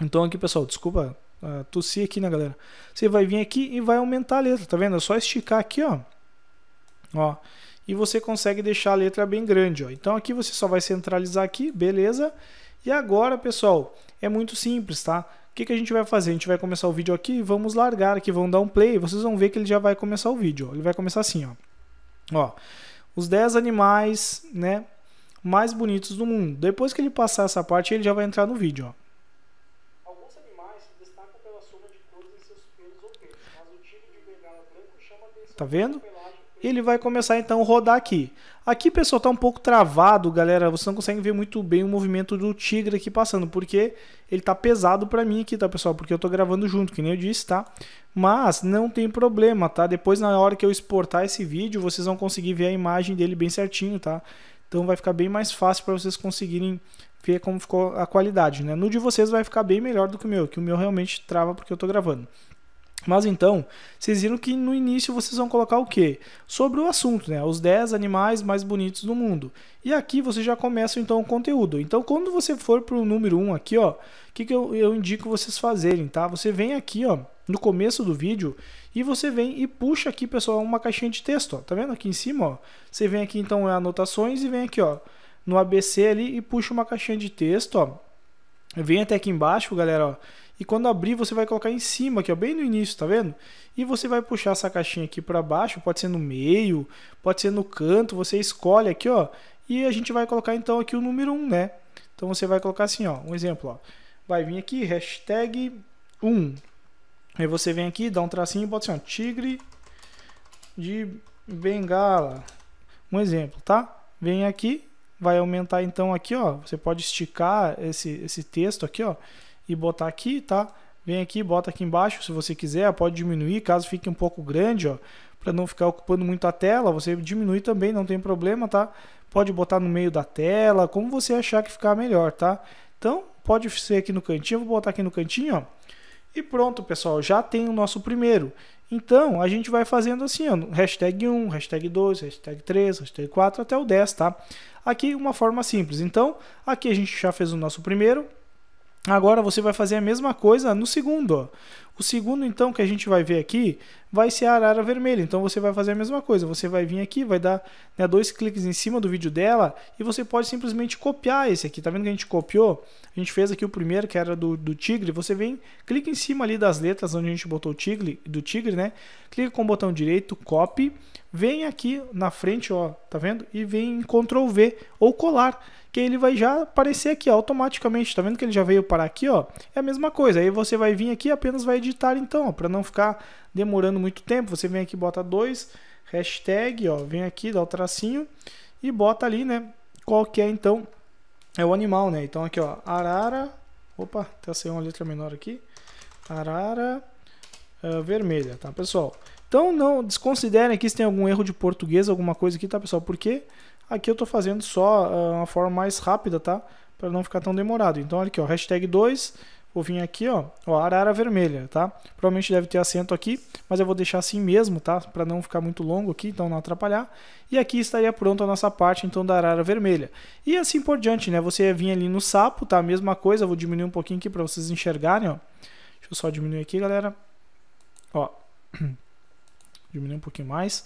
então aqui, pessoal, desculpa uh, ah, tossir aqui, né, galera? Você vai vir aqui e vai aumentar a letra, tá vendo? É só esticar aqui, ó. Ó. E você consegue deixar a letra bem grande, ó. Então aqui você só vai centralizar aqui, beleza? E agora, pessoal, é muito simples, tá? O que, que a gente vai fazer? A gente vai começar o vídeo aqui, vamos largar aqui, vão dar um play, vocês vão ver que ele já vai começar o vídeo. Ele vai começar assim, ó. Ó, os 10 animais, né, mais bonitos do mundo. Depois que ele passar essa parte, ele já vai entrar no vídeo, ó. Tá vendo? ele vai começar então a rodar aqui. Aqui, pessoal, está um pouco travado, galera. Vocês não conseguem ver muito bem o movimento do tigre aqui passando, porque ele está pesado para mim aqui, tá, pessoal? Porque eu estou gravando junto, que nem eu disse, tá? Mas não tem problema, tá? Depois, na hora que eu exportar esse vídeo, vocês vão conseguir ver a imagem dele bem certinho, tá? Então vai ficar bem mais fácil para vocês conseguirem ver como ficou a qualidade, né? No de vocês vai ficar bem melhor do que o meu, que o meu realmente trava porque eu estou gravando. Mas então, vocês viram que no início vocês vão colocar o quê? Sobre o assunto, né? Os 10 animais mais bonitos do mundo. E aqui vocês já começam então o conteúdo. Então, quando você for para o número 1 aqui, ó, o que, que eu, eu indico vocês fazerem, tá? Você vem aqui, ó, no começo do vídeo e você vem e puxa aqui, pessoal, uma caixinha de texto, ó. Tá vendo aqui em cima, ó? Você vem aqui então em anotações e vem aqui, ó, no ABC ali e puxa uma caixinha de texto, ó. Vem até aqui embaixo, galera, ó e quando abrir, você vai colocar em cima aqui, ó, bem no início, tá vendo? E você vai puxar essa caixinha aqui para baixo, pode ser no meio, pode ser no canto, você escolhe aqui, ó. E a gente vai colocar então aqui o número 1, né? Então você vai colocar assim, ó, um exemplo, ó. Vai vir aqui, hashtag 1. Aí você vem aqui, dá um tracinho e bota assim, ó, tigre de bengala. Um exemplo, tá? Vem aqui, vai aumentar então aqui, ó. Você pode esticar esse, esse texto aqui, ó e botar aqui, tá? Vem aqui, bota aqui embaixo se você quiser, pode diminuir caso fique um pouco grande, ó, para não ficar ocupando muito a tela, você diminui também, não tem problema, tá? Pode botar no meio da tela, como você achar que ficar melhor, tá? Então, pode ser aqui no cantinho, vou botar aqui no cantinho, ó. E pronto, pessoal, já tem o nosso primeiro. Então, a gente vai fazendo assim, ó, hashtag 1, hashtag 2, hashtag 3, hashtag 4, até o 10, tá? Aqui uma forma simples. Então, aqui a gente já fez o nosso primeiro, Agora você vai fazer a mesma coisa no segundo. Ó. O segundo, então, que a gente vai ver aqui, vai ser a arara vermelha. Então você vai fazer a mesma coisa. Você vai vir aqui, vai dar né, dois cliques em cima do vídeo dela e você pode simplesmente copiar esse aqui. Tá vendo que a gente copiou? A gente fez aqui o primeiro, que era do, do tigre. Você vem, clica em cima ali das letras onde a gente botou o tigre, do tigre, né? Clica com o botão direito, copy vem aqui na frente, ó, tá vendo? E vem em Ctrl V ou colar, que ele vai já aparecer aqui automaticamente, tá vendo que ele já veio parar aqui, ó? É a mesma coisa, aí você vai vir aqui e apenas vai editar então, para não ficar demorando muito tempo, você vem aqui bota dois, hashtag, ó, vem aqui, dá o tracinho e bota ali, né, qual que é então, é o animal, né? Então aqui, ó, arara, opa, até saiu uma letra menor aqui, arara uh, vermelha, tá, pessoal? Então não desconsiderem aqui se tem algum erro de português, alguma coisa aqui, tá pessoal? Porque aqui eu estou fazendo só uh, uma forma mais rápida, tá? Para não ficar tão demorado. Então olha aqui, ó, hashtag 2, vou vir aqui, ó, ó, arara vermelha, tá? Provavelmente deve ter acento aqui, mas eu vou deixar assim mesmo, tá? Para não ficar muito longo aqui, então não atrapalhar. E aqui estaria pronta a nossa parte, então, da arara vermelha. E assim por diante, né? Você vir ali no sapo, tá? Mesma coisa, vou diminuir um pouquinho aqui para vocês enxergarem, ó. Deixa eu só diminuir aqui, galera. Ó. diminuir um pouquinho mais.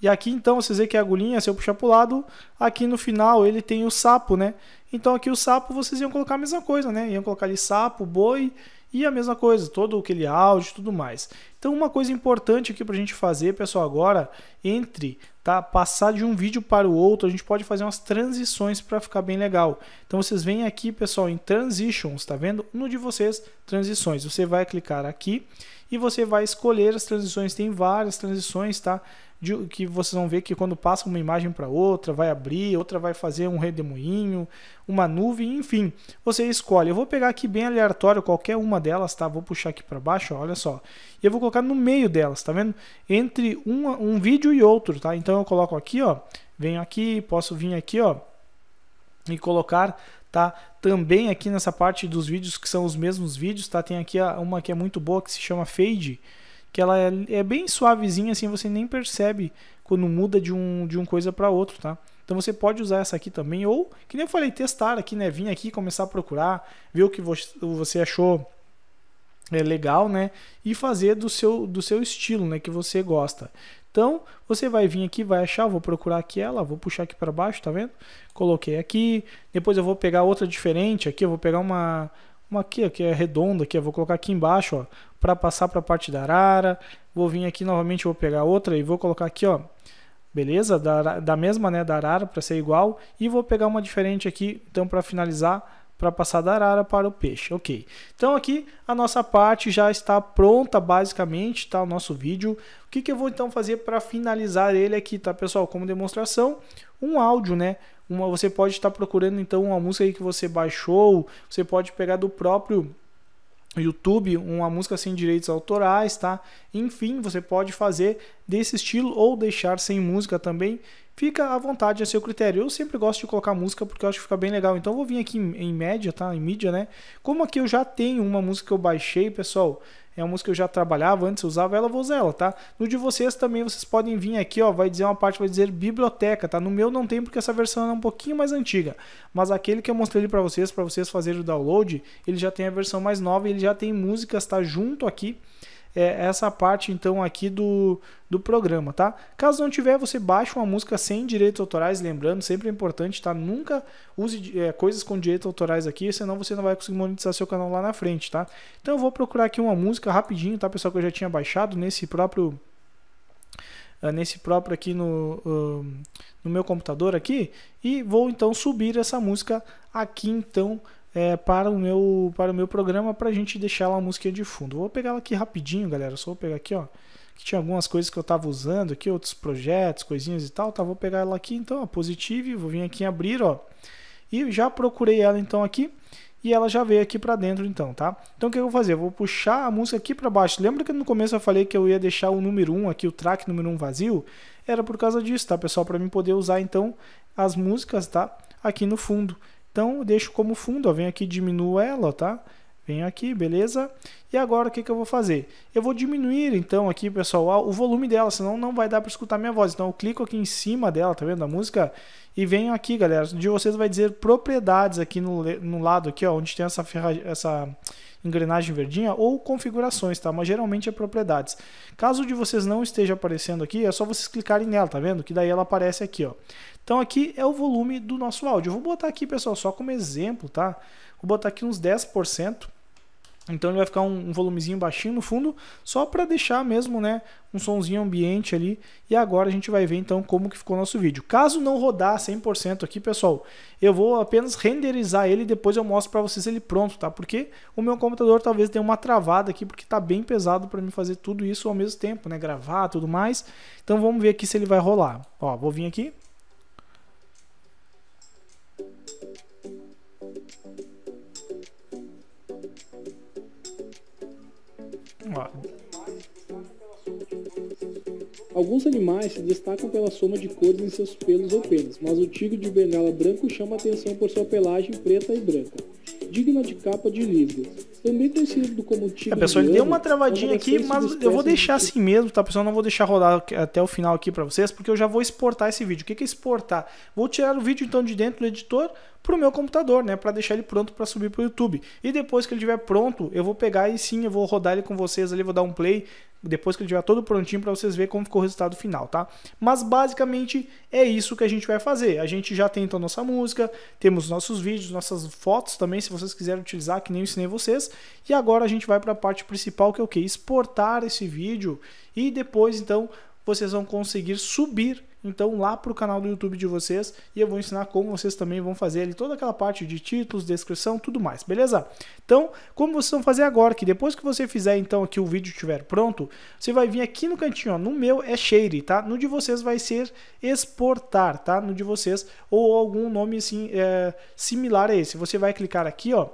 E aqui então, vocês veem que a agulhinha, se eu puxar para o lado, aqui no final ele tem o sapo, né? Então aqui o sapo vocês iam colocar a mesma coisa, né? Iam colocar ali sapo, boi e a mesma coisa, todo aquele áudio e tudo mais. Então, uma coisa importante aqui para a gente fazer, pessoal, agora, entre tá, passar de um vídeo para o outro, a gente pode fazer umas transições para ficar bem legal. Então, vocês vêm aqui, pessoal, em Transitions, tá vendo? No de vocês, Transições. Você vai clicar aqui e você vai escolher as transições. Tem várias transições, tá? de, que vocês vão ver que quando passa uma imagem para outra, vai abrir, outra vai fazer um redemoinho, uma nuvem, enfim. Você escolhe. Eu vou pegar aqui bem aleatório qualquer uma delas, tá? Vou puxar aqui para baixo, olha só. E eu vou colocar no meio delas, tá vendo? Entre um, um vídeo e outro, tá? Então eu coloco aqui, ó. Venho aqui, posso vir aqui, ó. E colocar tá? Também aqui nessa parte dos vídeos que são os mesmos vídeos, tá? Tem aqui uma que é muito boa que se chama Fade, que ela é, é, bem suavezinha, assim você nem percebe quando muda de um de uma coisa para outro, tá? Então você pode usar essa aqui também, ou, que nem eu falei, testar aqui, né? Vir aqui, começar a procurar, ver o que você achou é legal, né? E fazer do seu, do seu estilo, né? Que você gosta. Então, você vai vir aqui, vai achar, vou procurar aqui ela, vou puxar aqui para baixo, tá vendo? Coloquei aqui, depois eu vou pegar outra diferente, aqui eu vou pegar uma, uma aqui, ó, que é redonda, que eu vou colocar aqui embaixo, para passar para a parte da arara. Vou vir aqui novamente, vou pegar outra e vou colocar aqui, ó, beleza? Da, da mesma, né, da arara, para ser igual. E vou pegar uma diferente aqui, então, para finalizar, para passar da arara para o peixe, ok. Então aqui a nossa parte já está pronta basicamente, tá? O nosso vídeo. O que, que eu vou então fazer para finalizar ele aqui, tá pessoal? Como demonstração, um áudio, né? Uma, você pode estar procurando então uma música aí que você baixou, você pode pegar do próprio YouTube, uma música sem direitos autorais, tá? Enfim, você pode fazer desse estilo ou deixar sem música também. Fica à vontade, a seu critério. Eu sempre gosto de colocar música porque eu acho que fica bem legal. Então vou vir aqui em, em média, tá? Em mídia, né? Como aqui eu já tenho uma música que eu baixei, pessoal, é uma música que eu já trabalhava antes, eu usava ela, vou usar ela, tá? No de vocês também, vocês podem vir aqui, ó, vai dizer uma parte, vai dizer biblioteca, tá? No meu não tem porque essa versão é um pouquinho mais antiga, mas aquele que eu mostrei para vocês, para vocês fazerem o download, ele já tem a versão mais nova, ele já tem músicas, tá? Junto aqui é, essa parte então aqui do, do programa, tá? Caso não tiver, você baixa uma música sem direitos autorais, lembrando, sempre é importante, tá? Nunca use é, coisas com direitos autorais aqui, senão você não vai conseguir monetizar seu canal lá na frente, tá? Então eu vou procurar aqui uma música rapidinho, tá, pessoal, que eu já tinha baixado nesse próprio ah, nesse próprio aqui no, uh, no meu computador aqui e vou então subir essa música aqui então é, para, o meu, para o meu programa para a gente deixar lá uma música de fundo. Vou pegar ela aqui rapidinho, galera. Só vou pegar aqui, ó. Que tinha algumas coisas que eu estava usando aqui, outros projetos, coisinhas e tal. Tá, vou pegar ela aqui então, a Positive. Vou vir aqui em abrir, ó. E já procurei ela então aqui e ela já veio aqui para dentro então, tá? Então o que eu vou fazer? Eu vou puxar a música aqui para baixo. Lembra que no começo eu falei que eu ia deixar o número 1 aqui, o track número 1 vazio? Era por causa disso, tá, pessoal? Para mim poder usar então as músicas, tá? Aqui no fundo. Então, deixo como fundo, ó, venho aqui diminuo ela, tá? Venho aqui, beleza? E agora o que, que eu vou fazer? Eu vou diminuir então aqui, pessoal, o volume dela, senão não vai dar para escutar minha voz. Então eu clico aqui em cima dela, tá vendo a música? E venho aqui, galera, de vocês vai dizer propriedades aqui no, no lado aqui, ó, onde tem essa, ferra, essa engrenagem verdinha ou configurações, tá? Mas geralmente é propriedades. Caso de vocês não esteja aparecendo aqui, é só vocês clicarem nela, tá vendo? Que daí ela aparece aqui, ó. Então aqui é o volume do nosso áudio. Eu vou botar aqui, pessoal, só como exemplo, tá? Vou botar aqui uns 10%. Então ele vai ficar um, um volumezinho baixinho no fundo, só para deixar mesmo, né, um sonzinho ambiente ali. E agora a gente vai ver então como que ficou o nosso vídeo. Caso não rodar 100% aqui, pessoal, eu vou apenas renderizar ele e depois eu mostro para vocês ele pronto, tá? Porque o meu computador talvez tenha uma travada aqui, porque está bem pesado para mim fazer tudo isso ao mesmo tempo, né, gravar, tudo mais. Então vamos ver aqui se ele vai rolar. Ó, vou vir aqui Alguns animais se destacam pela soma de cores em seus pelos ou penas, mas o tigre de bengala branco chama atenção por sua pelagem preta e branca, digna de capa de livro. Também conhecido como tigre. A pessoa deu uma travadinha aqui, mas eu vou deixar de... assim mesmo, tá pessoal? Não vou deixar rodar até o final aqui para vocês, porque eu já vou exportar esse vídeo. O que é exportar? Vou tirar o vídeo então de dentro do editor, para o meu computador, né, para deixar ele pronto para subir para o YouTube. E depois que ele estiver pronto, eu vou pegar e sim, eu vou rodar ele com vocês ali, vou dar um play, depois que ele estiver todo prontinho para vocês verem como ficou o resultado final, tá? Mas basicamente é isso que a gente vai fazer. A gente já tem então nossa música, temos nossos vídeos, nossas fotos também, se vocês quiserem utilizar, que nem eu ensinei vocês. E agora a gente vai para a parte principal, que é o que? Exportar esse vídeo e depois então vocês vão conseguir subir então lá para o canal do YouTube de vocês e eu vou ensinar como vocês também vão fazer ali toda aquela parte de títulos, descrição, tudo mais, beleza? Então, como vocês vão fazer agora, que depois que você fizer então aqui o vídeo estiver pronto, você vai vir aqui no cantinho, ó, no meu é share, tá? No de vocês vai ser exportar, tá? No de vocês ou algum nome assim é, similar a esse. Você vai clicar aqui, ó,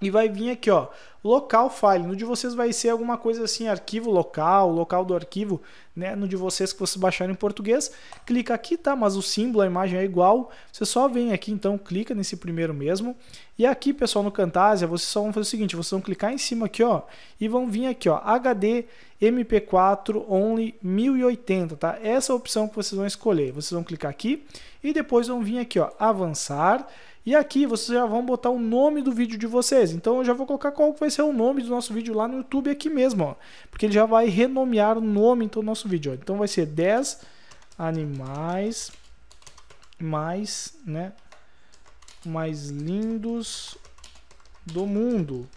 e vai vir aqui, ó, local file. No de vocês vai ser alguma coisa assim, arquivo local, local do arquivo, né? No de vocês que vocês baixaram em português, clica aqui, tá? Mas o símbolo, a imagem é igual. Você só vem aqui, então, clica nesse primeiro mesmo. E aqui, pessoal, no Camtasia, vocês só vão fazer o seguinte, vocês vão clicar em cima aqui, ó, e vão vir aqui, ó, HD MP4 Only 1080, tá? Essa é a opção que vocês vão escolher. Vocês vão clicar aqui e depois vão vir aqui, ó, avançar e aqui vocês já vão botar o nome do vídeo de vocês. Então eu já vou colocar qual vai ser o nome do nosso vídeo lá no YouTube aqui mesmo, ó. Porque ele já vai renomear o nome então, do nosso vídeo. Ó. Então vai ser 10 animais mais, né, mais lindos do mundo.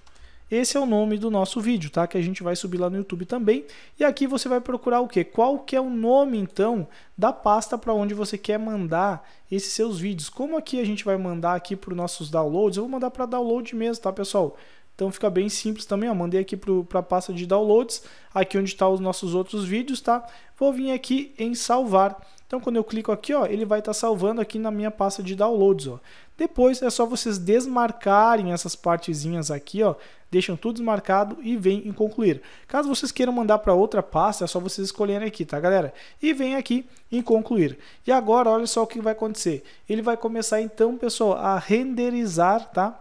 Esse é o nome do nosso vídeo, tá? Que a gente vai subir lá no YouTube também. E aqui você vai procurar o quê? Qual que é o nome, então, da pasta para onde você quer mandar esses seus vídeos. Como aqui a gente vai mandar aqui para os nossos downloads, eu vou mandar para download mesmo, tá, pessoal? Então fica bem simples também, ó. mandei aqui para a pasta de downloads, aqui onde estão tá os nossos outros vídeos, tá? Vou vir aqui em salvar então quando eu clico aqui, ó, ele vai estar tá salvando aqui na minha pasta de downloads, ó. Depois é só vocês desmarcarem essas partezinhas aqui, ó, deixam tudo desmarcado e vem em concluir. Caso vocês queiram mandar para outra pasta, é só vocês escolherem aqui, tá, galera? E vem aqui em concluir. E agora, olha só o que vai acontecer. Ele vai começar então, pessoal, a renderizar, tá?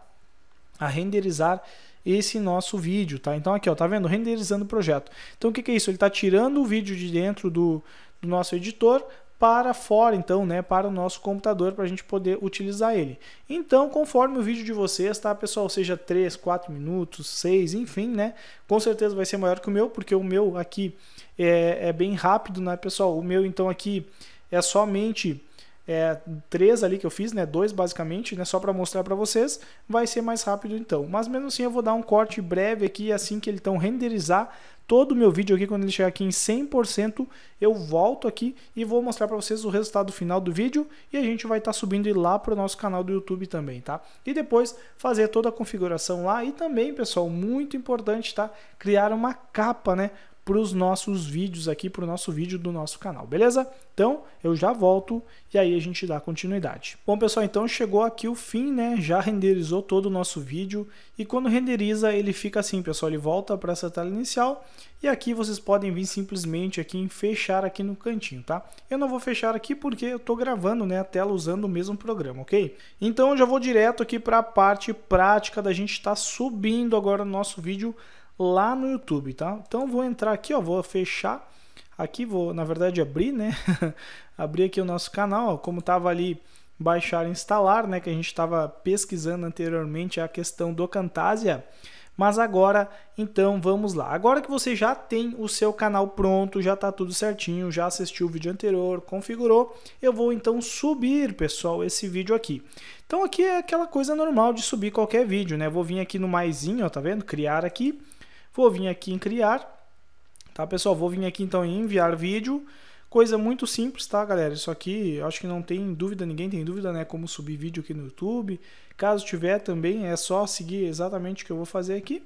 A renderizar esse nosso vídeo, tá? Então aqui, ó, tá vendo? Renderizando o projeto. Então o que, que é isso? Ele está tirando o vídeo de dentro do, do nosso editor, para fora, então, né, para o nosso computador, para a gente poder utilizar ele. Então, conforme o vídeo de vocês, tá, pessoal, seja 3, 4 minutos, 6, enfim, né, com certeza vai ser maior que o meu, porque o meu aqui é, é bem rápido, né, pessoal, o meu, então, aqui é somente é, três ali que eu fiz, né? Dois basicamente, né? Só para mostrar para vocês, vai ser mais rápido então. Mas mesmo assim eu vou dar um corte breve aqui assim que ele então renderizar todo o meu vídeo aqui, quando ele chegar aqui em 100%, eu volto aqui e vou mostrar para vocês o resultado final do vídeo e a gente vai estar tá subindo lá para o nosso canal do YouTube também, tá? E depois fazer toda a configuração lá e também, pessoal, muito importante, tá? Criar uma capa, né? para os nossos vídeos aqui, para o nosso vídeo do nosso canal, beleza? Então eu já volto e aí a gente dá continuidade. Bom pessoal, então chegou aqui o fim, né? Já renderizou todo o nosso vídeo e quando renderiza ele fica assim, pessoal, ele volta para essa tela inicial e aqui vocês podem vir simplesmente aqui em fechar aqui no cantinho, tá? Eu não vou fechar aqui porque eu estou gravando né, a tela usando o mesmo programa, ok? Então eu já vou direto aqui para a parte prática da gente estar tá subindo agora o nosso vídeo lá no YouTube, tá? Então vou entrar aqui, ó, vou fechar aqui, vou na verdade abrir, né? abrir aqui o nosso canal, ó, como tava ali baixar e instalar, né? Que a gente estava pesquisando anteriormente a questão do Camtasia. Mas agora, então, vamos lá. Agora que você já tem o seu canal pronto, já está tudo certinho, já assistiu o vídeo anterior, configurou, eu vou então subir, pessoal, esse vídeo aqui. Então aqui é aquela coisa normal de subir qualquer vídeo, né? Vou vir aqui no maisinho, ó, tá vendo? Criar aqui Vou vir aqui em criar, tá pessoal? Vou vir aqui então em enviar vídeo. Coisa muito simples, tá, galera? Isso aqui, acho que não tem dúvida, ninguém tem dúvida, né? Como subir vídeo aqui no YouTube. Caso tiver também, é só seguir exatamente o que eu vou fazer aqui.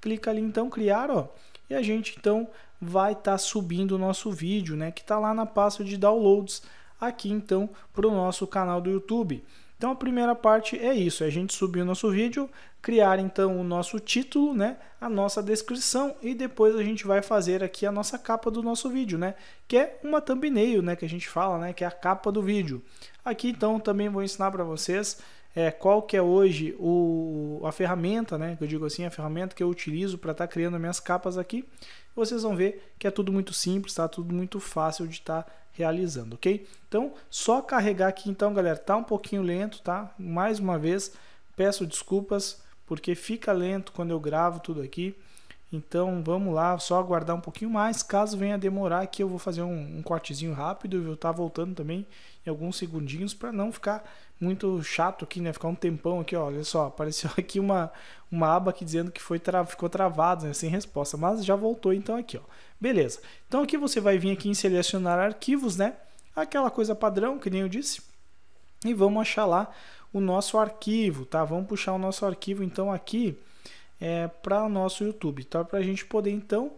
Clica ali então, criar, ó. E a gente então vai estar tá subindo o nosso vídeo, né? Que está lá na pasta de downloads aqui então para o nosso canal do YouTube. Então a primeira parte é isso, é a gente subir o nosso vídeo, criar então o nosso título, né, a nossa descrição e depois a gente vai fazer aqui a nossa capa do nosso vídeo, né, que é uma thumbnail, né, que a gente fala, né, que é a capa do vídeo. Aqui então também vou ensinar para vocês é, qual que é hoje o, a ferramenta, né? Que eu digo assim, a ferramenta que eu utilizo para estar tá criando minhas capas aqui. Vocês vão ver que é tudo muito simples, tá? Tudo muito fácil de estar tá realizando, ok? Então, só carregar aqui então, galera. Tá um pouquinho lento, tá? Mais uma vez, peço desculpas porque fica lento quando eu gravo tudo aqui. Então vamos lá, só aguardar um pouquinho mais. Caso venha demorar aqui, eu vou fazer um, um cortezinho rápido e vou estar tá voltando também em alguns segundinhos para não ficar muito chato aqui, né? Ficar um tempão aqui, ó, olha só, apareceu aqui uma, uma aba aqui dizendo que foi tra ficou travado, né? sem resposta, mas já voltou então aqui, ó. Beleza. Então aqui você vai vir aqui em selecionar arquivos, né? Aquela coisa padrão que nem eu disse. E vamos achar lá o nosso arquivo, tá? Vamos puxar o nosso arquivo então aqui é, para o nosso YouTube, tá? Para a gente poder então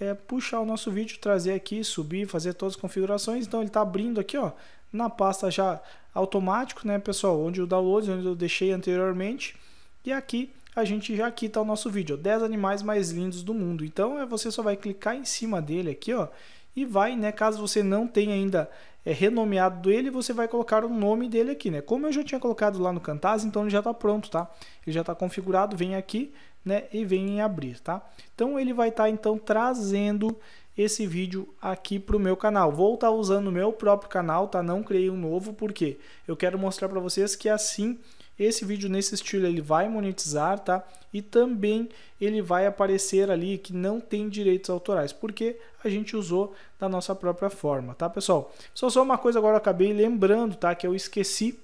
é, puxar o nosso vídeo, trazer aqui, subir, fazer todas as configurações. Então ele está abrindo aqui, ó, na pasta já automático, né, pessoal? Onde o download, onde eu deixei anteriormente. E aqui a gente já quita o nosso vídeo, 10 animais mais lindos do mundo. Então, é, você só vai clicar em cima dele aqui, ó, e vai, né, caso você não tenha ainda é, renomeado ele, você vai colocar o nome dele aqui, né? Como eu já tinha colocado lá no Cantaz, então ele já está pronto, tá? Ele já está configurado, vem aqui, né, e vem em abrir, tá? Então, ele vai estar, tá, então, trazendo esse vídeo aqui para o meu canal. Vou estar tá usando o meu próprio canal, tá? Não criei um novo, porque eu quero mostrar para vocês que assim esse vídeo nesse estilo ele vai monetizar, tá? E também ele vai aparecer ali que não tem direitos autorais, porque a gente usou da nossa própria forma, tá, pessoal? Só só uma coisa agora eu acabei lembrando, tá? Que eu esqueci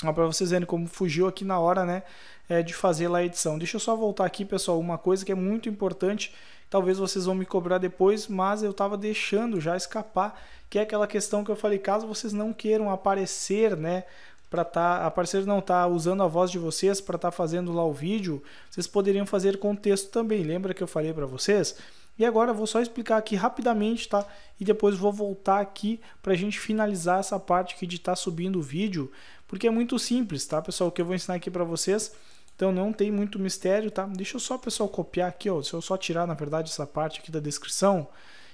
para vocês verem como fugiu aqui na hora, né? É, de fazer lá a edição. Deixa eu só voltar aqui, pessoal, uma coisa que é muito importante talvez vocês vão me cobrar depois, mas eu estava deixando já escapar, que é aquela questão que eu falei, caso vocês não queiram aparecer, né, para tá, aparecer não tá usando a voz de vocês para estar tá fazendo lá o vídeo, vocês poderiam fazer com texto também. Lembra que eu falei para vocês? E agora eu vou só explicar aqui rapidamente, tá? E depois vou voltar aqui para a gente finalizar essa parte aqui de estar tá subindo o vídeo, porque é muito simples, tá, pessoal? O que eu vou ensinar aqui para vocês então não tem muito mistério, tá? Deixa eu só, pessoal, copiar aqui, ó. Se eu só tirar, na verdade, essa parte aqui da descrição,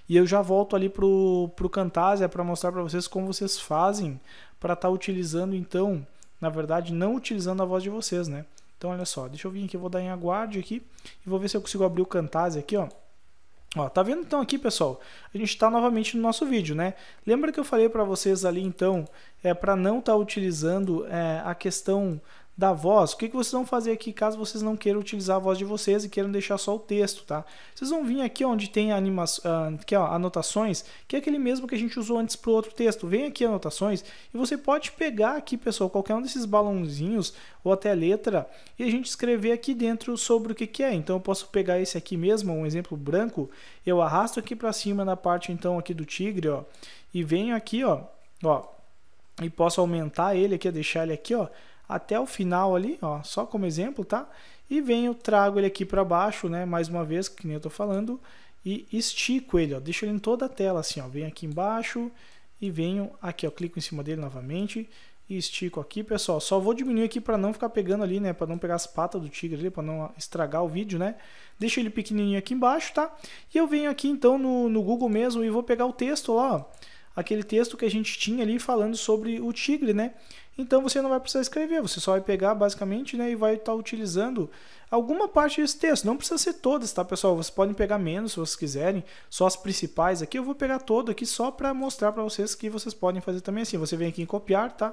e eu já volto ali pro, pro Camtasia para mostrar para vocês como vocês fazem para estar tá utilizando, então, na verdade, não utilizando a voz de vocês, né? Então, olha só, deixa eu vir aqui, eu vou dar em aguarde aqui e vou ver se eu consigo abrir o Camtasia aqui, ó. Ó, tá vendo então aqui, pessoal? A gente está novamente no nosso vídeo, né? Lembra que eu falei para vocês ali, então, é para não estar tá utilizando é, a questão da voz, o que, que vocês vão fazer aqui caso vocês não queiram utilizar a voz de vocês e queiram deixar só o texto, tá? Vocês vão vir aqui onde tem anima ah, aqui, ó, anotações, que é aquele mesmo que a gente usou antes para o outro texto. Vem aqui anotações e você pode pegar aqui, pessoal, qualquer um desses balãozinhos ou até letra e a gente escrever aqui dentro sobre o que, que é. Então eu posso pegar esse aqui mesmo, um exemplo branco, eu arrasto aqui para cima na parte então aqui do tigre, ó, e venho aqui, ó, ó, e posso aumentar ele aqui, deixar ele aqui, ó, até o final ali, ó, só como exemplo, tá? E venho, trago ele aqui para baixo, né, mais uma vez, que nem eu tô falando, e estico ele, ó, deixo ele em toda a tela assim, ó, venho aqui embaixo e venho aqui, ó, clico em cima dele novamente e estico aqui, pessoal. Só vou diminuir aqui para não ficar pegando ali, né? Para não pegar as patas do tigre ali, para não estragar o vídeo, né? Deixo ele pequenininho aqui embaixo, tá? E eu venho aqui então no, no Google mesmo e vou pegar o texto lá, ó, aquele texto que a gente tinha ali falando sobre o tigre, né? Então você não vai precisar escrever, você só vai pegar basicamente né, e vai estar tá utilizando alguma parte desse texto. Não precisa ser todas, tá pessoal? Vocês podem pegar menos se vocês quiserem, só as principais aqui. Eu vou pegar todo aqui só para mostrar para vocês que vocês podem fazer também assim. Você vem aqui em copiar, tá?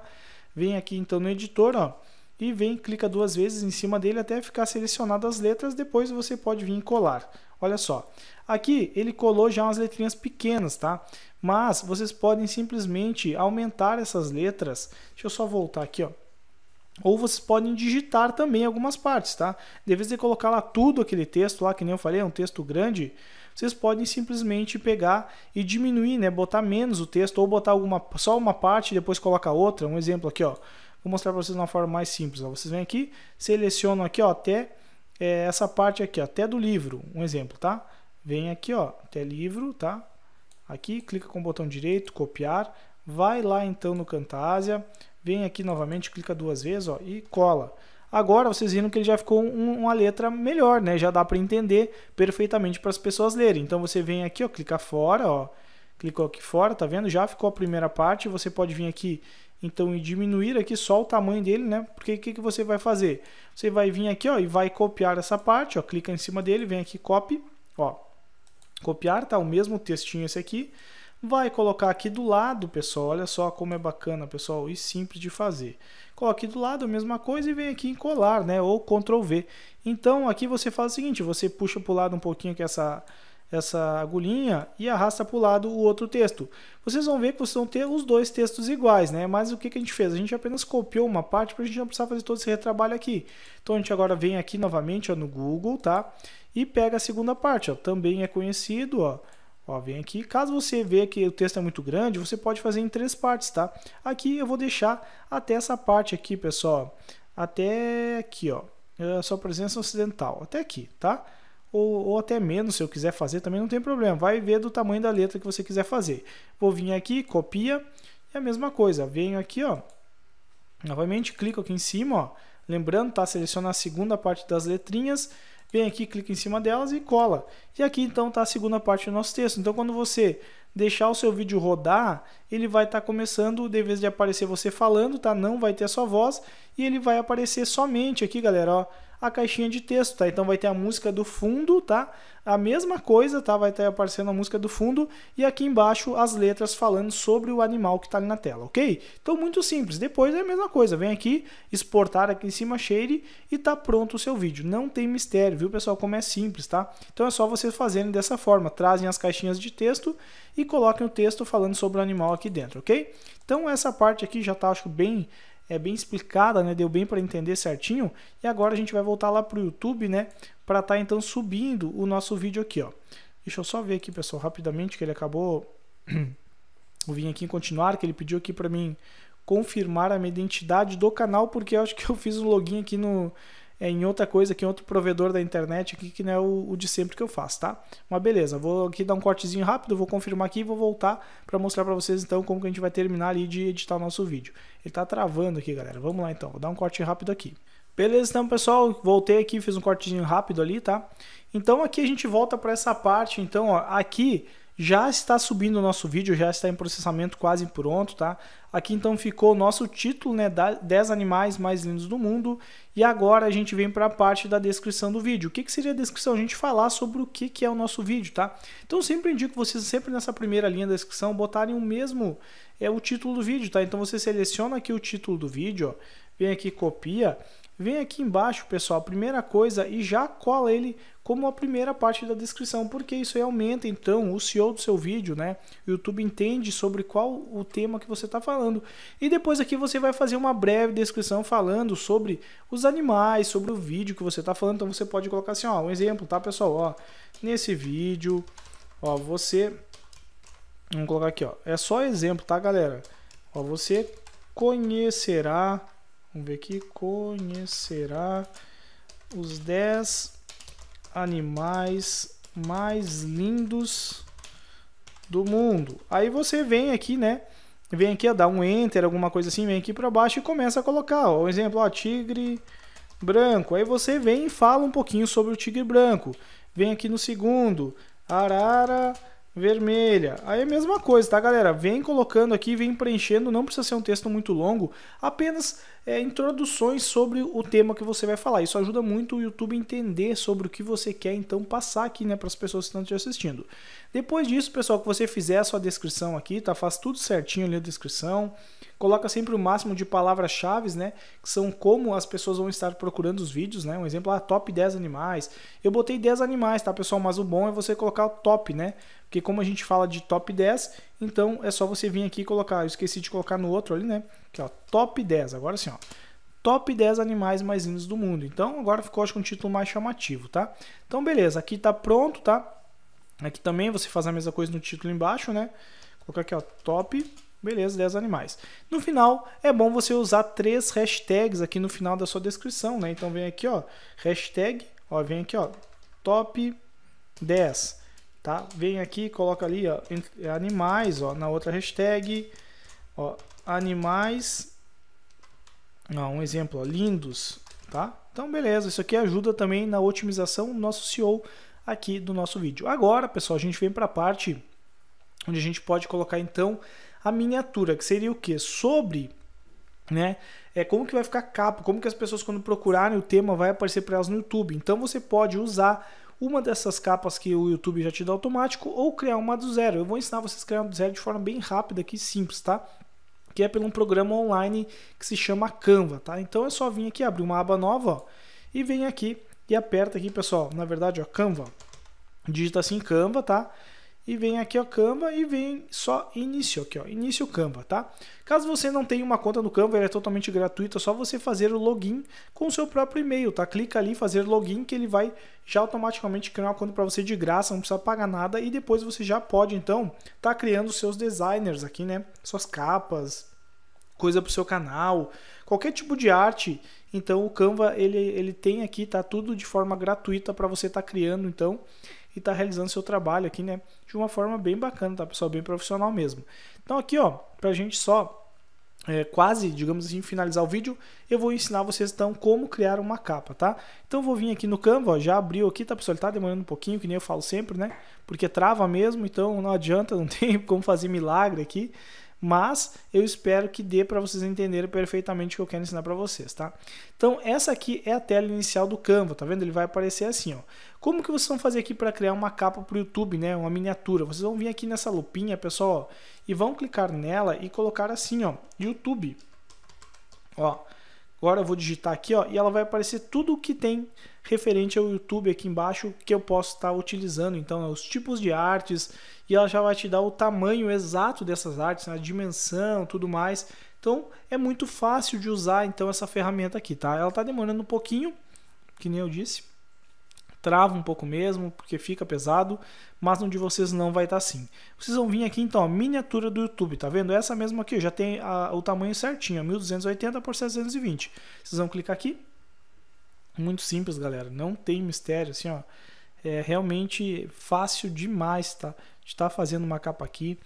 Vem aqui então no editor, ó. E vem, clica duas vezes em cima dele até ficar selecionadas as letras. Depois você pode vir em colar. Olha só, aqui ele colou já umas letrinhas pequenas, tá? Mas vocês podem simplesmente aumentar essas letras. Deixa eu só voltar aqui, ó. Ou vocês podem digitar também algumas partes, tá? De vez de colocar lá tudo aquele texto lá, que nem eu falei, é um texto grande, vocês podem simplesmente pegar e diminuir, né? Botar menos o texto ou botar alguma, só uma parte e depois colocar outra. Um exemplo aqui, ó. Vou mostrar para vocês de uma forma mais simples. Ó. Vocês vêm aqui, selecionam aqui ó, até é essa parte aqui, até do livro, um exemplo, tá? Vem aqui, ó, até livro, tá? Aqui, clica com o botão direito, copiar, vai lá então no Camtasia, vem aqui novamente, clica duas vezes, ó, e cola. Agora vocês viram que ele já ficou um, uma letra melhor, né? Já dá para entender perfeitamente para as pessoas lerem. Então você vem aqui, ó, clica fora, ó, clicou aqui fora, tá vendo? Já ficou a primeira parte, você pode vir aqui então, diminuir aqui só o tamanho dele, né? Porque o que, que você vai fazer? Você vai vir aqui, ó, e vai copiar essa parte, ó, clica em cima dele, vem aqui, copy, ó, copiar, tá? O mesmo textinho esse aqui. Vai colocar aqui do lado, pessoal, olha só como é bacana, pessoal, e simples de fazer. Coloque do lado a mesma coisa e vem aqui em colar, né? Ou Ctrl V. Então, aqui você faz o seguinte, você puxa para o lado um pouquinho que essa essa agulhinha e arrasta para o lado o outro texto. Vocês vão ver que vocês vão ter os dois textos iguais, né? Mas o que, que a gente fez? A gente apenas copiou uma parte para a gente não precisar fazer todo esse retrabalho aqui. Então a gente agora vem aqui novamente ó, no Google, tá? E pega a segunda parte, ó. Também é conhecido, ó. Ó, vem aqui. Caso você vê que o texto é muito grande, você pode fazer em três partes, tá? Aqui eu vou deixar até essa parte aqui, pessoal. Até aqui, ó. É sua presença ocidental. Até aqui, tá? ou, ou até menos, se eu quiser fazer, também não tem problema. Vai ver do tamanho da letra que você quiser fazer. Vou vir aqui, copia, é a mesma coisa. Venho aqui, ó, novamente, clico aqui em cima, ó, lembrando, tá? Seleciona a segunda parte das letrinhas, vem aqui, clica em cima delas e cola. E aqui então tá a segunda parte do nosso texto. Então quando você deixar o seu vídeo rodar, ele vai estar tá começando, de vez de aparecer você falando, tá? Não vai ter a sua voz e ele vai aparecer somente aqui, galera, ó, a caixinha de texto, tá? Então vai ter a música do fundo, tá? A mesma coisa, tá? Vai estar aparecendo a música do fundo e aqui embaixo as letras falando sobre o animal que está ali na tela, ok? Então muito simples. Depois é a mesma coisa, vem aqui, exportar aqui em cima, share e tá pronto o seu vídeo. Não tem mistério, viu pessoal? Como é simples, tá? Então é só vocês fazerem dessa forma. Trazem as caixinhas de texto e coloquem o texto falando sobre o animal aqui dentro, ok? Então essa parte aqui já tá, acho bem é bem explicada, né? Deu bem para entender certinho. E agora a gente vai voltar lá pro YouTube, né? Para estar tá, então subindo o nosso vídeo aqui, ó. Deixa eu só ver aqui, pessoal, rapidamente que ele acabou. Vou vir aqui em continuar, que ele pediu aqui para mim confirmar a minha identidade do canal, porque eu acho que eu fiz um login aqui no é em outra coisa aqui, outro provedor da internet aqui, que não é o, o, de sempre que eu faço, tá? Mas beleza, vou aqui dar um cortezinho rápido, vou confirmar aqui e vou voltar para mostrar para vocês então como que a gente vai terminar ali de editar o nosso vídeo. Ele tá travando aqui, galera. Vamos lá então, vou dar um corte rápido aqui. Beleza, então pessoal, voltei aqui, fiz um cortezinho rápido ali, tá? Então aqui a gente volta para essa parte, então ó, aqui já está subindo o nosso vídeo, já está em processamento quase pronto, tá? Aqui então ficou o nosso título, né? 10 animais mais lindos do mundo. E agora a gente vem para a parte da descrição do vídeo. O que, que seria a descrição? A gente falar sobre o que, que é o nosso vídeo, tá? Então sempre indico vocês, sempre nessa primeira linha da descrição, botarem o mesmo, é o título do vídeo, tá? Então você seleciona aqui o título do vídeo, ó, vem aqui, copia vem aqui embaixo, pessoal, primeira coisa, e já cola ele como a primeira parte da descrição, porque isso aí aumenta, então, o SEO do seu vídeo, né? O YouTube entende sobre qual o tema que você está falando. E depois aqui você vai fazer uma breve descrição falando sobre os animais, sobre o vídeo que você está falando. Então, você pode colocar assim, ó, um exemplo, tá, pessoal? Ó, nesse vídeo, ó, você... Vamos colocar aqui, ó. É só exemplo, tá, galera? Ó, você conhecerá Vamos ver aqui. Conhecerá os 10 animais mais lindos do mundo. Aí você vem aqui, né? Vem aqui a dar um enter, alguma coisa assim, vem aqui para baixo e começa a colocar. Ó, um exemplo, ó, tigre branco. Aí você vem e fala um pouquinho sobre o tigre branco. Vem aqui no segundo, arara vermelha. Aí é a mesma coisa, tá, galera? Vem colocando aqui, vem preenchendo, não precisa ser um texto muito longo, apenas é, introduções sobre o tema que você vai falar. Isso ajuda muito o YouTube a entender sobre o que você quer, então, passar aqui, né, para as pessoas que estão te assistindo. Depois disso, pessoal, que você fizer a sua descrição aqui, tá? Faz tudo certinho ali a descrição coloca sempre o máximo de palavras-chave, né? Que são como as pessoas vão estar procurando os vídeos, né? Um exemplo, ah, top 10 animais. Eu botei 10 animais, tá, pessoal? Mas o bom é você colocar o top, né? Porque como a gente fala de top 10, então é só você vir aqui e colocar. Eu esqueci de colocar no outro ali, né? é ó, top 10. Agora sim, ó top 10 animais mais lindos do mundo. Então agora ficou acho que um título mais chamativo, tá? Então beleza, aqui tá pronto, tá? Aqui também você faz a mesma coisa no título embaixo, né? Vou colocar aqui, ó, top Beleza, 10 animais. No final, é bom você usar três hashtags aqui no final da sua descrição, né? Então vem aqui, ó, hashtag, ó, vem aqui, ó, top 10, tá? Vem aqui, coloca ali, ó, é, animais, ó, na outra hashtag, ó, animais, ó, um exemplo, ó, lindos, tá? Então beleza, isso aqui ajuda também na otimização do nosso SEO aqui do nosso vídeo. Agora, pessoal, a gente vem para a parte onde a gente pode colocar então a miniatura, que seria o que Sobre, né? É como que vai ficar a capa, como que as pessoas quando procurarem o tema vai aparecer para elas no YouTube. Então você pode usar uma dessas capas que o YouTube já te dá automático ou criar uma do zero. Eu vou ensinar vocês a criar uma do zero de forma bem rápida aqui, simples, tá? Que é pelo um programa online que se chama Canva, tá? Então é só vir aqui, abrir uma aba nova, ó, e vem aqui e aperta aqui, pessoal. Na verdade, ó, Canva. Digita assim Canva, tá? e vem aqui o Canva e vem só início aqui ó, início Canva, tá? Caso você não tenha uma conta no Canva, ele é totalmente gratuito, é só você fazer o login com o seu próprio e-mail, tá? Clica ali fazer login que ele vai já automaticamente criar uma conta para você de graça, não precisa pagar nada e depois você já pode então tá criando seus designers aqui, né? Suas capas, coisa para o seu canal, qualquer tipo de arte. Então o Canva ele, ele tem aqui, tá tudo de forma gratuita para você estar tá criando. Então e está realizando seu trabalho aqui, né? De uma forma bem bacana, tá, pessoal? Bem profissional mesmo. Então aqui, ó, pra gente só é, quase, digamos assim, finalizar o vídeo, eu vou ensinar vocês então como criar uma capa, tá? Então eu vou vir aqui no Canva, ó, já abriu aqui, tá pessoal? Ele tá demorando um pouquinho, que nem eu falo sempre, né? Porque trava mesmo, então não adianta, não tem como fazer milagre aqui mas eu espero que dê para vocês entenderem perfeitamente o que eu quero ensinar para vocês, tá? Então, essa aqui é a tela inicial do Canva, tá vendo? Ele vai aparecer assim, ó. Como que vocês vão fazer aqui para criar uma capa para o YouTube, né? Uma miniatura. Vocês vão vir aqui nessa lupinha, pessoal, ó, e vão clicar nela e colocar assim, ó, YouTube. Ó, agora eu vou digitar aqui, ó, e ela vai aparecer tudo o que tem referente ao YouTube aqui embaixo que eu posso estar utilizando. Então, é os tipos de artes e ela já vai te dar o tamanho exato dessas artes, a dimensão, tudo mais. Então, é muito fácil de usar então essa ferramenta aqui, tá? Ela está demorando um pouquinho, que nem eu disse. Trava um pouco mesmo, porque fica pesado, mas um de vocês não vai estar tá assim. Vocês vão vir aqui então, a miniatura do YouTube, tá vendo? Essa mesma aqui, já tem a, o tamanho certinho, 1280 por 720. Vocês vão clicar aqui, muito simples, galera. Não tem mistério, assim, ó. É realmente fácil demais, tá? De estar tá fazendo uma capa aqui.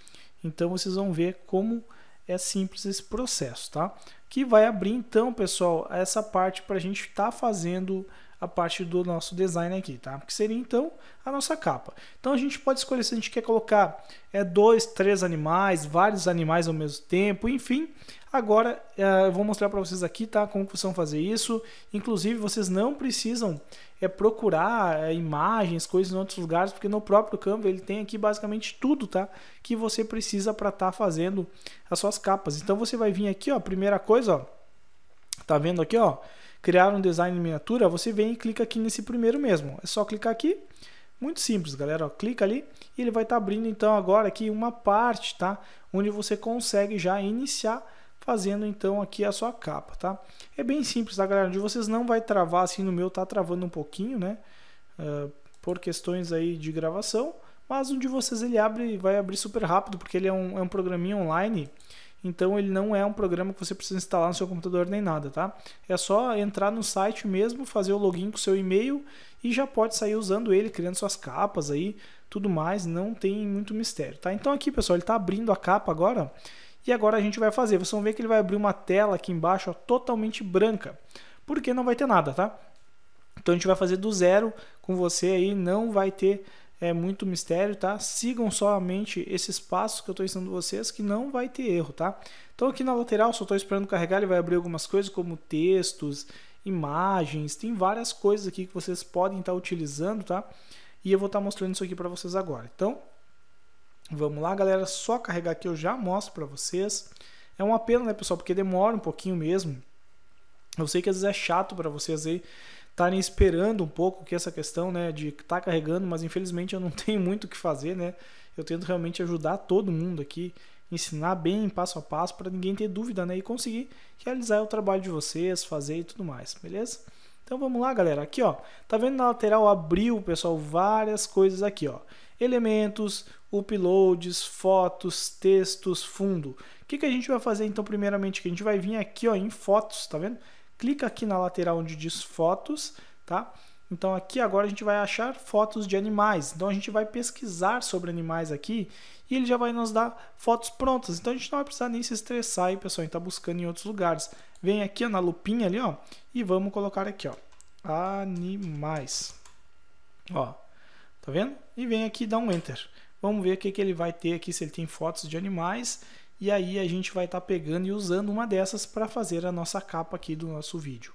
Então vocês vão ver como é simples esse processo, tá? Que vai abrir então, pessoal, essa parte para a gente estar tá fazendo a parte do nosso design aqui, tá? Que seria então a nossa capa. Então a gente pode escolher se a gente quer colocar é dois, três animais, vários animais ao mesmo tempo, enfim, Agora eh, eu vou mostrar para vocês aqui, tá? Como vocês vão fazer isso. Inclusive, vocês não precisam é, procurar é, imagens, coisas em outros lugares, porque no próprio Canva ele tem aqui basicamente tudo, tá? Que você precisa para estar tá fazendo as suas capas. Então você vai vir aqui, ó. Primeira coisa, ó. Tá vendo aqui, ó? Criar um design em miniatura. Você vem e clica aqui nesse primeiro mesmo. É só clicar aqui. Muito simples, galera. clica ali e ele vai estar tá abrindo então agora aqui uma parte, tá? Onde você consegue já iniciar fazendo então aqui a sua capa, tá? É bem simples, tá, galera? De vocês não vai travar assim, no meu tá travando um pouquinho, né? Uh, por questões aí de gravação, mas um de vocês ele abre, vai abrir super rápido, porque ele é um, é um programinha online, então ele não é um programa que você precisa instalar no seu computador nem nada, tá? É só entrar no site mesmo, fazer o login com o seu e-mail e já pode sair usando ele, criando suas capas aí, tudo mais, não tem muito mistério, tá? Então aqui, pessoal, ele está abrindo a capa agora e agora a gente vai fazer. Vocês vão ver que ele vai abrir uma tela aqui embaixo ó, totalmente branca, porque não vai ter nada, tá? Então a gente vai fazer do zero com você aí, não vai ter é muito mistério, tá? Sigam somente esses passos que eu estou ensinando vocês, que não vai ter erro, tá? Então aqui na lateral, só estou esperando carregar, ele vai abrir algumas coisas como textos, imagens, tem várias coisas aqui que vocês podem estar tá utilizando, tá? E eu vou estar tá mostrando isso aqui para vocês agora. Então, Vamos lá, galera, só carregar aqui, eu já mostro para vocês. É uma pena, né, pessoal, porque demora um pouquinho mesmo. Eu sei que às vezes é chato para vocês aí estarem esperando um pouco que essa questão, né, de estar tá carregando, mas infelizmente eu não tenho muito o que fazer, né? Eu tento realmente ajudar todo mundo aqui, ensinar bem passo a passo para ninguém ter dúvida, né, e conseguir realizar o trabalho de vocês, fazer e tudo mais, beleza? Então vamos lá, galera. Aqui, ó, tá vendo na lateral abriu, pessoal, várias coisas aqui, ó. Elementos, uploads, fotos, textos, fundo. O que, que a gente vai fazer então primeiramente? Que a gente vai vir aqui ó, em fotos, tá vendo? Clica aqui na lateral onde diz fotos, tá? Então aqui agora a gente vai achar fotos de animais. Então a gente vai pesquisar sobre animais aqui e ele já vai nos dar fotos prontas. Então a gente não vai precisar nem se estressar aí, pessoal, em estar tá buscando em outros lugares. Vem aqui ó, na lupinha ali, ó, e vamos colocar aqui, ó, animais. Ó, tá vendo? E vem aqui e dá um enter. Vamos ver o que, que ele vai ter aqui, se ele tem fotos de animais. E aí a gente vai estar tá pegando e usando uma dessas para fazer a nossa capa aqui do nosso vídeo.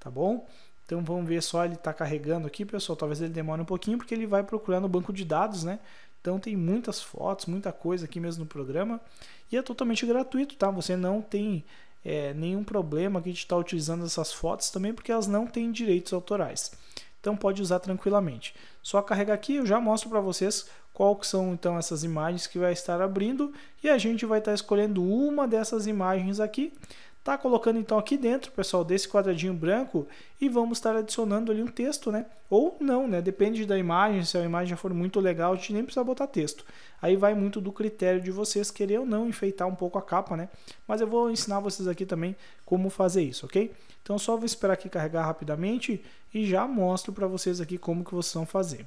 Tá bom? Então vamos ver só, ele está carregando aqui, pessoal. Talvez ele demore um pouquinho, porque ele vai procurar no banco de dados, né? Então tem muitas fotos, muita coisa aqui mesmo no programa. E é totalmente gratuito, tá? Você não tem é, nenhum problema aqui de estar tá utilizando essas fotos também, porque elas não têm direitos autorais. Então pode usar tranquilamente. Só carregar aqui, eu já mostro para vocês qual que são então essas imagens que vai estar abrindo e a gente vai estar escolhendo uma dessas imagens aqui tá colocando então aqui dentro pessoal desse quadradinho branco e vamos estar adicionando ali um texto né ou não né depende da imagem se a imagem for muito legal a gente nem precisa botar texto aí vai muito do critério de vocês querer ou não enfeitar um pouco a capa né mas eu vou ensinar vocês aqui também como fazer isso ok então só vou esperar aqui carregar rapidamente e já mostro para vocês aqui como que vocês vão fazer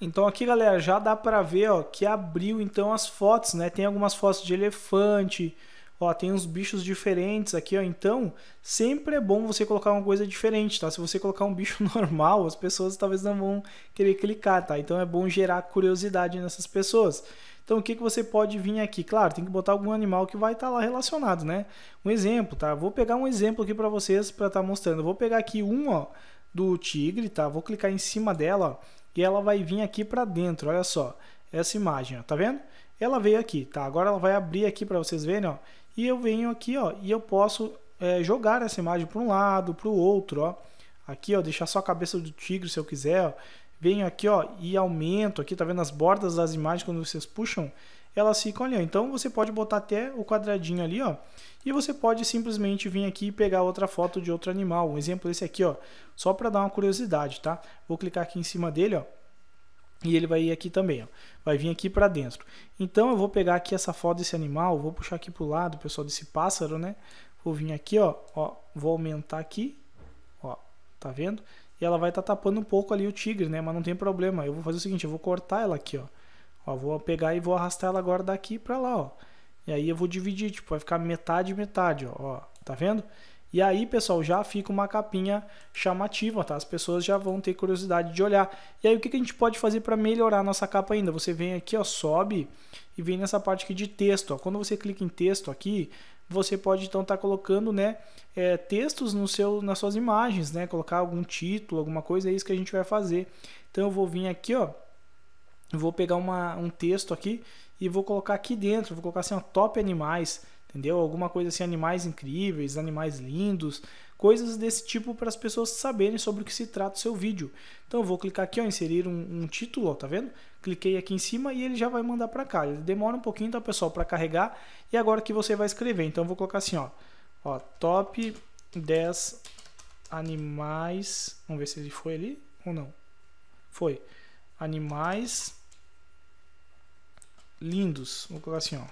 então aqui, galera, já dá para ver, ó, que abriu então as fotos, né? Tem algumas fotos de elefante, ó, tem uns bichos diferentes aqui, ó. Então, sempre é bom você colocar uma coisa diferente, tá? Se você colocar um bicho normal, as pessoas talvez não vão querer clicar, tá? Então é bom gerar curiosidade nessas pessoas. Então, o que, que você pode vir aqui? Claro, tem que botar algum animal que vai estar tá lá relacionado, né? Um exemplo, tá? Vou pegar um exemplo aqui para vocês para estar tá mostrando. Vou pegar aqui um, ó, do tigre, tá? Vou clicar em cima dela, ó e ela vai vir aqui para dentro, olha só, essa imagem, ó, tá vendo? Ela veio aqui, tá? Agora ela vai abrir aqui para vocês verem, ó, e eu venho aqui, ó, e eu posso é, jogar essa imagem para um lado, para o outro, ó, aqui, ó, deixar só a cabeça do tigre se eu quiser, ó, venho aqui, ó, e aumento aqui, tá vendo as bordas das imagens quando vocês puxam, elas ficam ali. Ó. Então você pode botar até o quadradinho ali, ó. E você pode simplesmente vir aqui e pegar outra foto de outro animal. Um exemplo esse aqui, ó. Só para dar uma curiosidade, tá? Vou clicar aqui em cima dele, ó. E ele vai ir aqui também, ó. Vai vir aqui para dentro. Então eu vou pegar aqui essa foto desse animal, vou puxar aqui pro o lado, pessoal, desse pássaro, né? Vou vir aqui, ó, ó, vou aumentar aqui, ó, tá vendo? E ela vai estar tá tapando um pouco ali o tigre, né? Mas não tem problema. Eu vou fazer o seguinte, eu vou cortar ela aqui, ó. Ó, vou pegar e vou arrastar ela agora daqui para lá, ó. E aí eu vou dividir, tipo, vai ficar metade metade, ó, ó, tá vendo? E aí, pessoal, já fica uma capinha chamativa, tá? As pessoas já vão ter curiosidade de olhar. E aí, o que, que a gente pode fazer para melhorar a nossa capa ainda? Você vem aqui, ó, sobe e vem nessa parte aqui de texto, ó. Quando você clica em texto aqui, você pode então estar tá colocando, né, é, textos no seu, nas suas imagens, né? Colocar algum título, alguma coisa, é isso que a gente vai fazer. Então, eu vou vir aqui, ó, vou pegar uma, um texto aqui e vou colocar aqui dentro, vou colocar assim, ó, top animais, entendeu? Alguma coisa assim, animais incríveis, animais lindos, coisas desse tipo para as pessoas saberem sobre o que se trata o seu vídeo. Então eu vou clicar aqui, ó, inserir um, um título, ó, tá vendo? Cliquei aqui em cima e ele já vai mandar para cá. Ele demora um pouquinho, tá, pessoal, para carregar. E agora que você vai escrever, então eu vou colocar assim, ó, ó, top 10 animais, vamos ver se ele foi ali ou não. Foi. Animais lindos. Vou colocar assim, ó.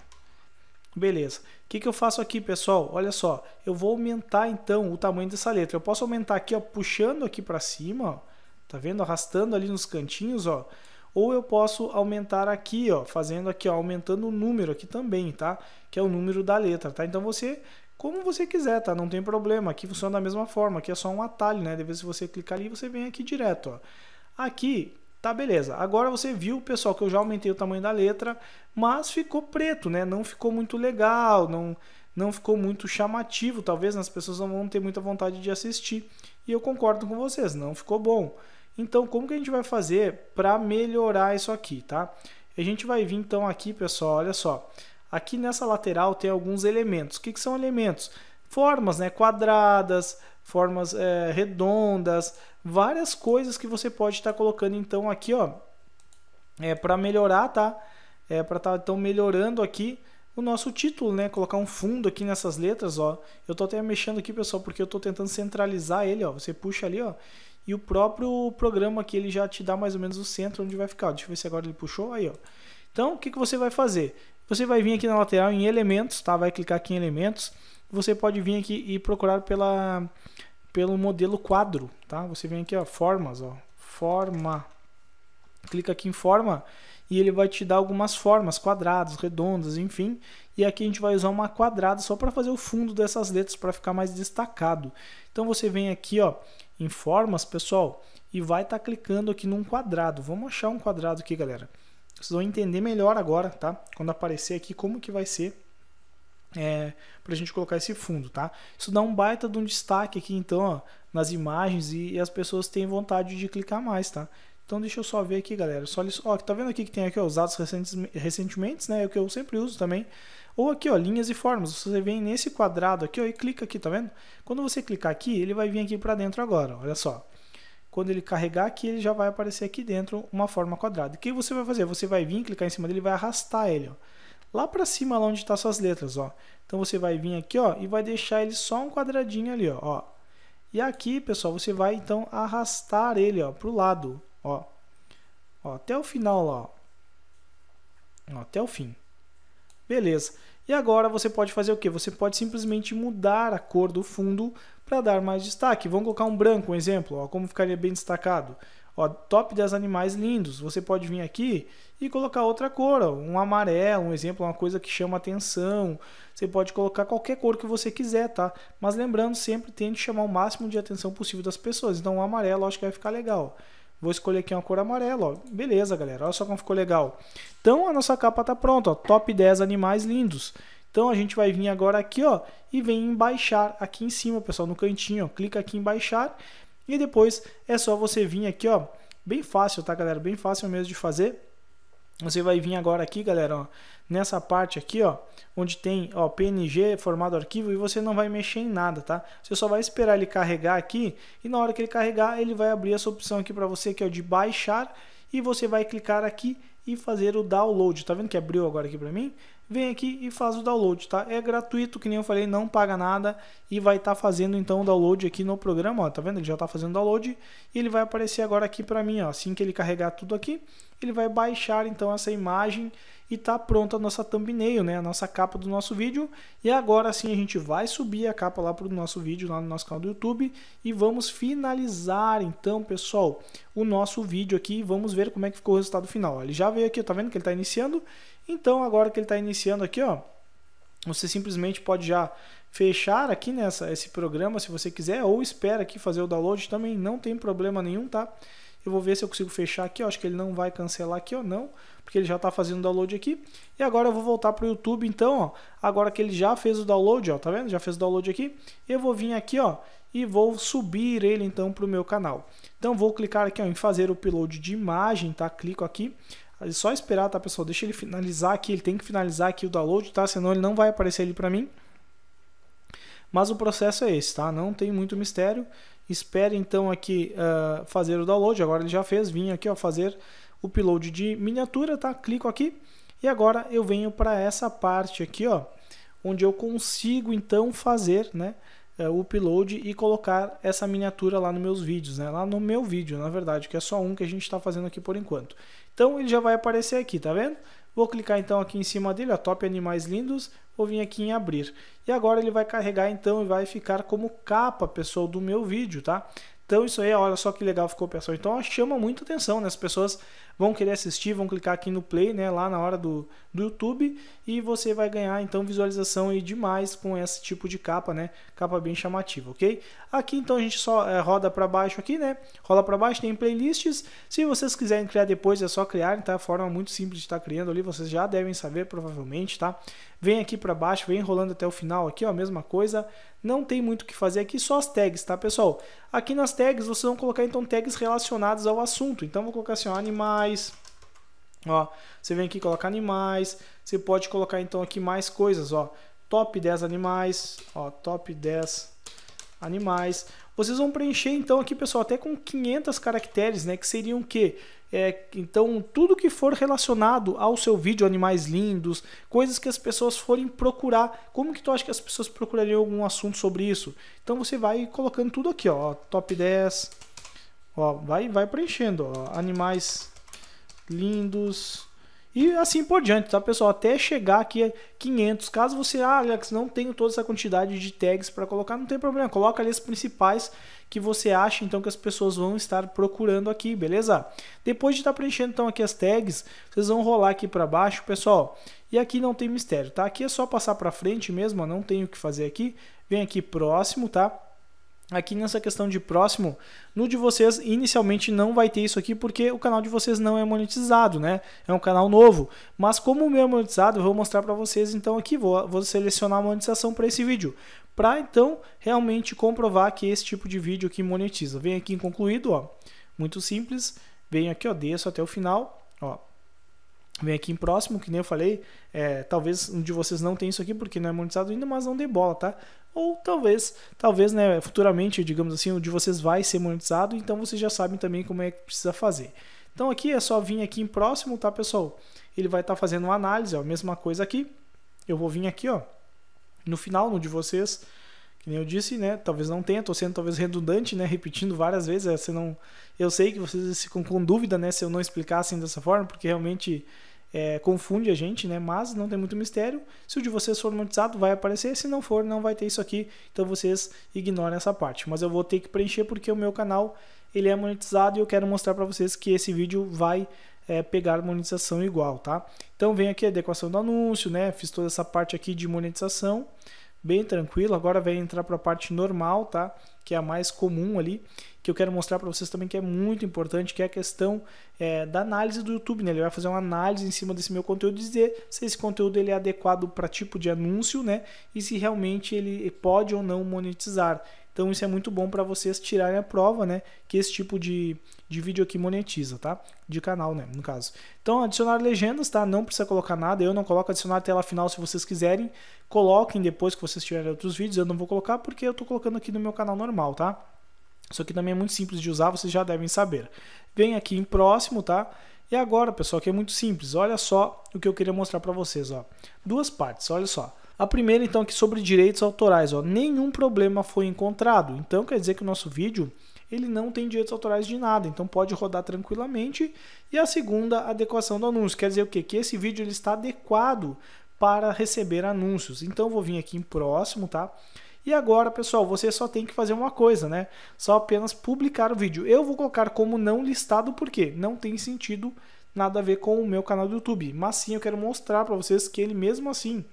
Beleza. O que, que eu faço aqui, pessoal? Olha só, eu vou aumentar então o tamanho dessa letra. Eu posso aumentar aqui, ó, puxando aqui para cima, ó. Tá vendo? Arrastando ali nos cantinhos, ó. Ou eu posso aumentar aqui, ó, fazendo aqui, ó, aumentando o número aqui também, tá? Que é o número da letra, tá? Então você como você quiser, tá? Não tem problema. Aqui funciona da mesma forma. Aqui é só um atalho, né? De vez se você clicar ali, você vem aqui direto, ó. Aqui Tá, beleza. Agora você viu, pessoal, que eu já aumentei o tamanho da letra, mas ficou preto, né? Não ficou muito legal, não, não ficou muito chamativo. Talvez as pessoas não vão ter muita vontade de assistir. E eu concordo com vocês, não ficou bom. Então, como que a gente vai fazer para melhorar isso aqui, tá? A gente vai vir, então, aqui, pessoal, olha só. Aqui nessa lateral tem alguns elementos. O que, que são elementos? Formas, né? Quadradas, formas é, redondas, várias coisas que você pode estar tá colocando então aqui, ó, é para melhorar, tá? É para estar tá, então melhorando aqui o nosso título, né? Colocar um fundo aqui nessas letras, ó. Eu tô até mexendo aqui, pessoal, porque eu tô tentando centralizar ele, ó. Você puxa ali, ó. E o próprio programa aqui, ele já te dá mais ou menos o centro onde vai ficar. Deixa eu ver se agora ele puxou. Aí, ó. Então, o que, que você vai fazer? Você vai vir aqui na lateral em elementos, tá? Vai clicar aqui em elementos. Você pode vir aqui e procurar pela pelo modelo quadro, tá? Você vem aqui, ó, formas, ó, forma. Clica aqui em forma e ele vai te dar algumas formas, quadrados, redondas, enfim. E aqui a gente vai usar uma quadrada só para fazer o fundo dessas letras para ficar mais destacado. Então você vem aqui, ó, em formas, pessoal, e vai estar tá clicando aqui num quadrado. Vamos achar um quadrado aqui, galera. Vocês vão entender melhor agora, tá? Quando aparecer aqui como que vai ser é, para a gente colocar esse fundo, tá? Isso dá um baita de um destaque aqui, então, ó, nas imagens e, e, as pessoas têm vontade de clicar mais, tá? Então deixa eu só ver aqui, galera. Só li... ó, tá vendo aqui que tem aqui ó, os dados recentes, recentemente, né? É o que eu sempre uso também. Ou aqui, ó, linhas e formas. Você vem nesse quadrado aqui, ó, e clica aqui, tá vendo? Quando você clicar aqui, ele vai vir aqui para dentro agora. olha só. Quando ele carregar aqui, ele já vai aparecer aqui dentro uma forma quadrada. O que você vai fazer? Você vai vir, clicar em cima dele e vai arrastar ele, ó lá para cima, lá onde está suas letras, ó. Então você vai vir aqui, ó, e vai deixar ele só um quadradinho ali, ó. E aqui, pessoal, você vai então arrastar ele, ó, pro lado, ó. ó até o final ó. Até o fim. Beleza. E agora você pode fazer o que? Você pode simplesmente mudar a cor do fundo para dar mais destaque. Vamos colocar um branco, um exemplo, ó, como ficaria bem destacado. Ó, top 10 animais lindos. Você pode vir aqui e colocar outra cor, ó, um amarelo, um exemplo, uma coisa que chama atenção. Você pode colocar qualquer cor que você quiser, tá? Mas lembrando, sempre tente chamar o máximo de atenção possível das pessoas. Então, o um amarelo acho que vai ficar legal. Vou escolher aqui uma cor amarela, ó. Beleza, galera. Olha só como ficou legal. Então, a nossa capa tá pronta, ó. Top 10 animais lindos. Então a gente vai vir agora aqui, ó, e vem em baixar aqui em cima, pessoal, no cantinho, ó. Clica aqui em baixar e depois é só você vir aqui, ó, bem fácil, tá, galera? Bem fácil mesmo de fazer. Você vai vir agora aqui, galera, ó, nessa parte aqui, ó, onde tem, ó, PNG, formato arquivo, e você não vai mexer em nada, tá? Você só vai esperar ele carregar aqui, e na hora que ele carregar, ele vai abrir essa opção aqui para você, que é o de baixar, e você vai clicar aqui e fazer o download. Tá vendo que abriu agora aqui para mim? vem aqui e faz o download, tá? É gratuito, que nem eu falei, não paga nada e vai estar tá fazendo então o download aqui no programa, ó, tá vendo? Ele já está fazendo download e ele vai aparecer agora aqui para mim, ó, assim que ele carregar tudo aqui, ele vai baixar então essa imagem e está pronta a nossa thumbnail, né? a nossa capa do nosso vídeo. E agora sim a gente vai subir a capa lá para o nosso vídeo, lá no nosso canal do YouTube. E vamos finalizar então, pessoal, o nosso vídeo aqui. Vamos ver como é que ficou o resultado final. Ele já veio aqui, tá vendo que ele está iniciando? Então agora que ele está iniciando aqui, ó, você simplesmente pode já fechar aqui nessa esse programa se você quiser ou espera aqui fazer o download também, não tem problema nenhum, tá? Eu vou ver se eu consigo fechar aqui. Eu acho que ele não vai cancelar aqui ou não, porque ele já está fazendo download aqui. E agora eu vou voltar para o YouTube. Então, ó, agora que ele já fez o download, ó, tá vendo? Já fez o download aqui. Eu vou vir aqui, ó, e vou subir ele então para o meu canal. Então vou clicar aqui ó, em fazer o upload de imagem, tá? Clico aqui. É só esperar, tá, pessoal? Deixa ele finalizar aqui. Ele tem que finalizar aqui o download, tá? Senão ele não vai aparecer ali para mim. Mas o processo é esse, tá? Não tem muito mistério. Espere então aqui uh, fazer o download. Agora ele já fez. Vim aqui ó, fazer o upload de miniatura, tá? Clico aqui e agora eu venho para essa parte aqui, ó, onde eu consigo então fazer, né? Eh, o upload e colocar essa miniatura lá nos meus vídeos, né? Lá no meu vídeo, na verdade, que é só um que a gente está fazendo aqui por enquanto. Então ele já vai aparecer aqui, tá vendo? Vou clicar então aqui em cima dele, ó, Top Animais Lindos, vou vir aqui em abrir. E agora ele vai carregar então e vai ficar como capa, pessoal, do meu vídeo, tá? Então isso aí, olha só que legal ficou, pessoal. Então chama muito atenção, né? As pessoas vão querer assistir, vão clicar aqui no play, né, lá na hora do, do YouTube e você vai ganhar então visualização e demais com esse tipo de capa, né? Capa bem chamativa, ok? Aqui então a gente só é, roda para baixo aqui, né? Rola para baixo, tem playlists. Se vocês quiserem criar depois é só criar, tá? Forma muito simples de estar tá criando ali, vocês já devem saber provavelmente, tá? Vem aqui para baixo, vem enrolando até o final aqui, ó, mesma coisa não tem muito o que fazer aqui, só as tags, tá, pessoal? Aqui nas tags, vocês vão colocar, então, tags relacionadas ao assunto. Então, vou colocar assim, ó, animais... Ó, você vem aqui coloca animais, você pode colocar então aqui mais coisas, ó, top 10 animais, ó, top 10 animais. Vocês vão preencher então aqui, pessoal, até com 500 caracteres, né, que seriam o quê? É, então, tudo que for relacionado ao seu vídeo Animais Lindos, coisas que as pessoas forem procurar, como que tu acha que as pessoas procurariam algum assunto sobre isso? Então você vai colocando tudo aqui, ó, top 10, ó, vai, vai preenchendo, ó, animais lindos, e assim por diante, tá, pessoal? Até chegar aqui a 500. Caso você, ah, Alex, não tenho toda essa quantidade de tags para colocar, não tem problema. Coloca ali as principais que você acha, então, que as pessoas vão estar procurando aqui, beleza? Depois de estar tá preenchendo, então, aqui as tags, vocês vão rolar aqui para baixo, pessoal. E aqui não tem mistério, tá? Aqui é só passar para frente mesmo, não tenho o que fazer aqui. Vem aqui próximo, tá? aqui nessa questão de próximo, no de vocês inicialmente não vai ter isso aqui porque o canal de vocês não é monetizado, né? É um canal novo. Mas como o meu é monetizado, eu vou mostrar para vocês então aqui, vou, vou selecionar a monetização para esse vídeo, para então realmente comprovar que esse tipo de vídeo aqui monetiza. Vem aqui em concluído, ó. Muito simples. Venho aqui, ó, desço até o final, ó. Vem aqui em próximo, que nem eu falei, é, talvez um de vocês não tenha isso aqui porque não é monetizado ainda, mas não dê bola, tá? ou talvez, talvez, né, futuramente, digamos assim, o de vocês vai ser monetizado, então vocês já sabem também como é que precisa fazer. Então aqui é só vir aqui em próximo, tá, pessoal? Ele vai estar tá fazendo uma análise, ó, mesma coisa aqui. Eu vou vir aqui, ó, no final, no de vocês, que nem eu disse, né, talvez não tenha, tô sendo talvez redundante, né, repetindo várias vezes, é, você não, eu sei que vocês ficam com dúvida, né, se eu não explicar assim dessa forma, porque realmente é, confunde a gente, né? Mas não tem muito mistério. Se o de vocês for monetizado, vai aparecer. Se não for, não vai ter isso aqui. Então vocês ignorem essa parte. Mas eu vou ter que preencher porque o meu canal ele é monetizado e eu quero mostrar para vocês que esse vídeo vai é, pegar monetização igual, tá? Então vem aqui a adequação do anúncio, né? Fiz toda essa parte aqui de monetização, bem tranquilo. Agora vem entrar para a parte normal, tá? Que é a mais comum ali que eu quero mostrar para vocês também que é muito importante, que é a questão é, da análise do YouTube. Né? Ele vai fazer uma análise em cima desse meu conteúdo e dizer se esse conteúdo ele é adequado para tipo de anúncio né? e se realmente ele pode ou não monetizar. Então isso é muito bom para vocês tirarem a prova, né? Que esse tipo de, de vídeo aqui monetiza, tá? De canal, né? No caso. Então adicionar legendas, tá? Não precisa colocar nada. Eu não coloco adicionar tela final se vocês quiserem. Coloquem depois que vocês tiverem outros vídeos. Eu não vou colocar porque eu tô colocando aqui no meu canal normal, tá? Isso aqui também é muito simples de usar, vocês já devem saber. Vem aqui em próximo, tá? E agora, pessoal, que é muito simples. Olha só o que eu queria mostrar para vocês, ó. Duas partes, olha só. A primeira, então, aqui sobre direitos autorais, ó. Nenhum problema foi encontrado. Então, quer dizer que o nosso vídeo ele não tem direitos autorais de nada, então pode rodar tranquilamente. E a segunda, a adequação do anúncio. Quer dizer o quê? Que esse vídeo ele está adequado para receber anúncios. Então, eu vou vir aqui em próximo, tá? E agora, pessoal, você só tem que fazer uma coisa, né? Só apenas publicar o vídeo. Eu vou colocar como não listado porque não tem sentido nada a ver com o meu canal do YouTube, mas sim eu quero mostrar para vocês que ele mesmo assim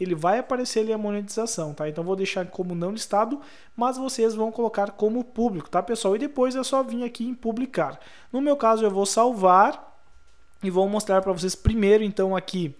ele vai aparecer ali a monetização, tá? Então vou deixar como não listado, mas vocês vão colocar como público, tá, pessoal? E depois é só vir aqui em publicar. No meu caso eu vou salvar e vou mostrar para vocês primeiro então aqui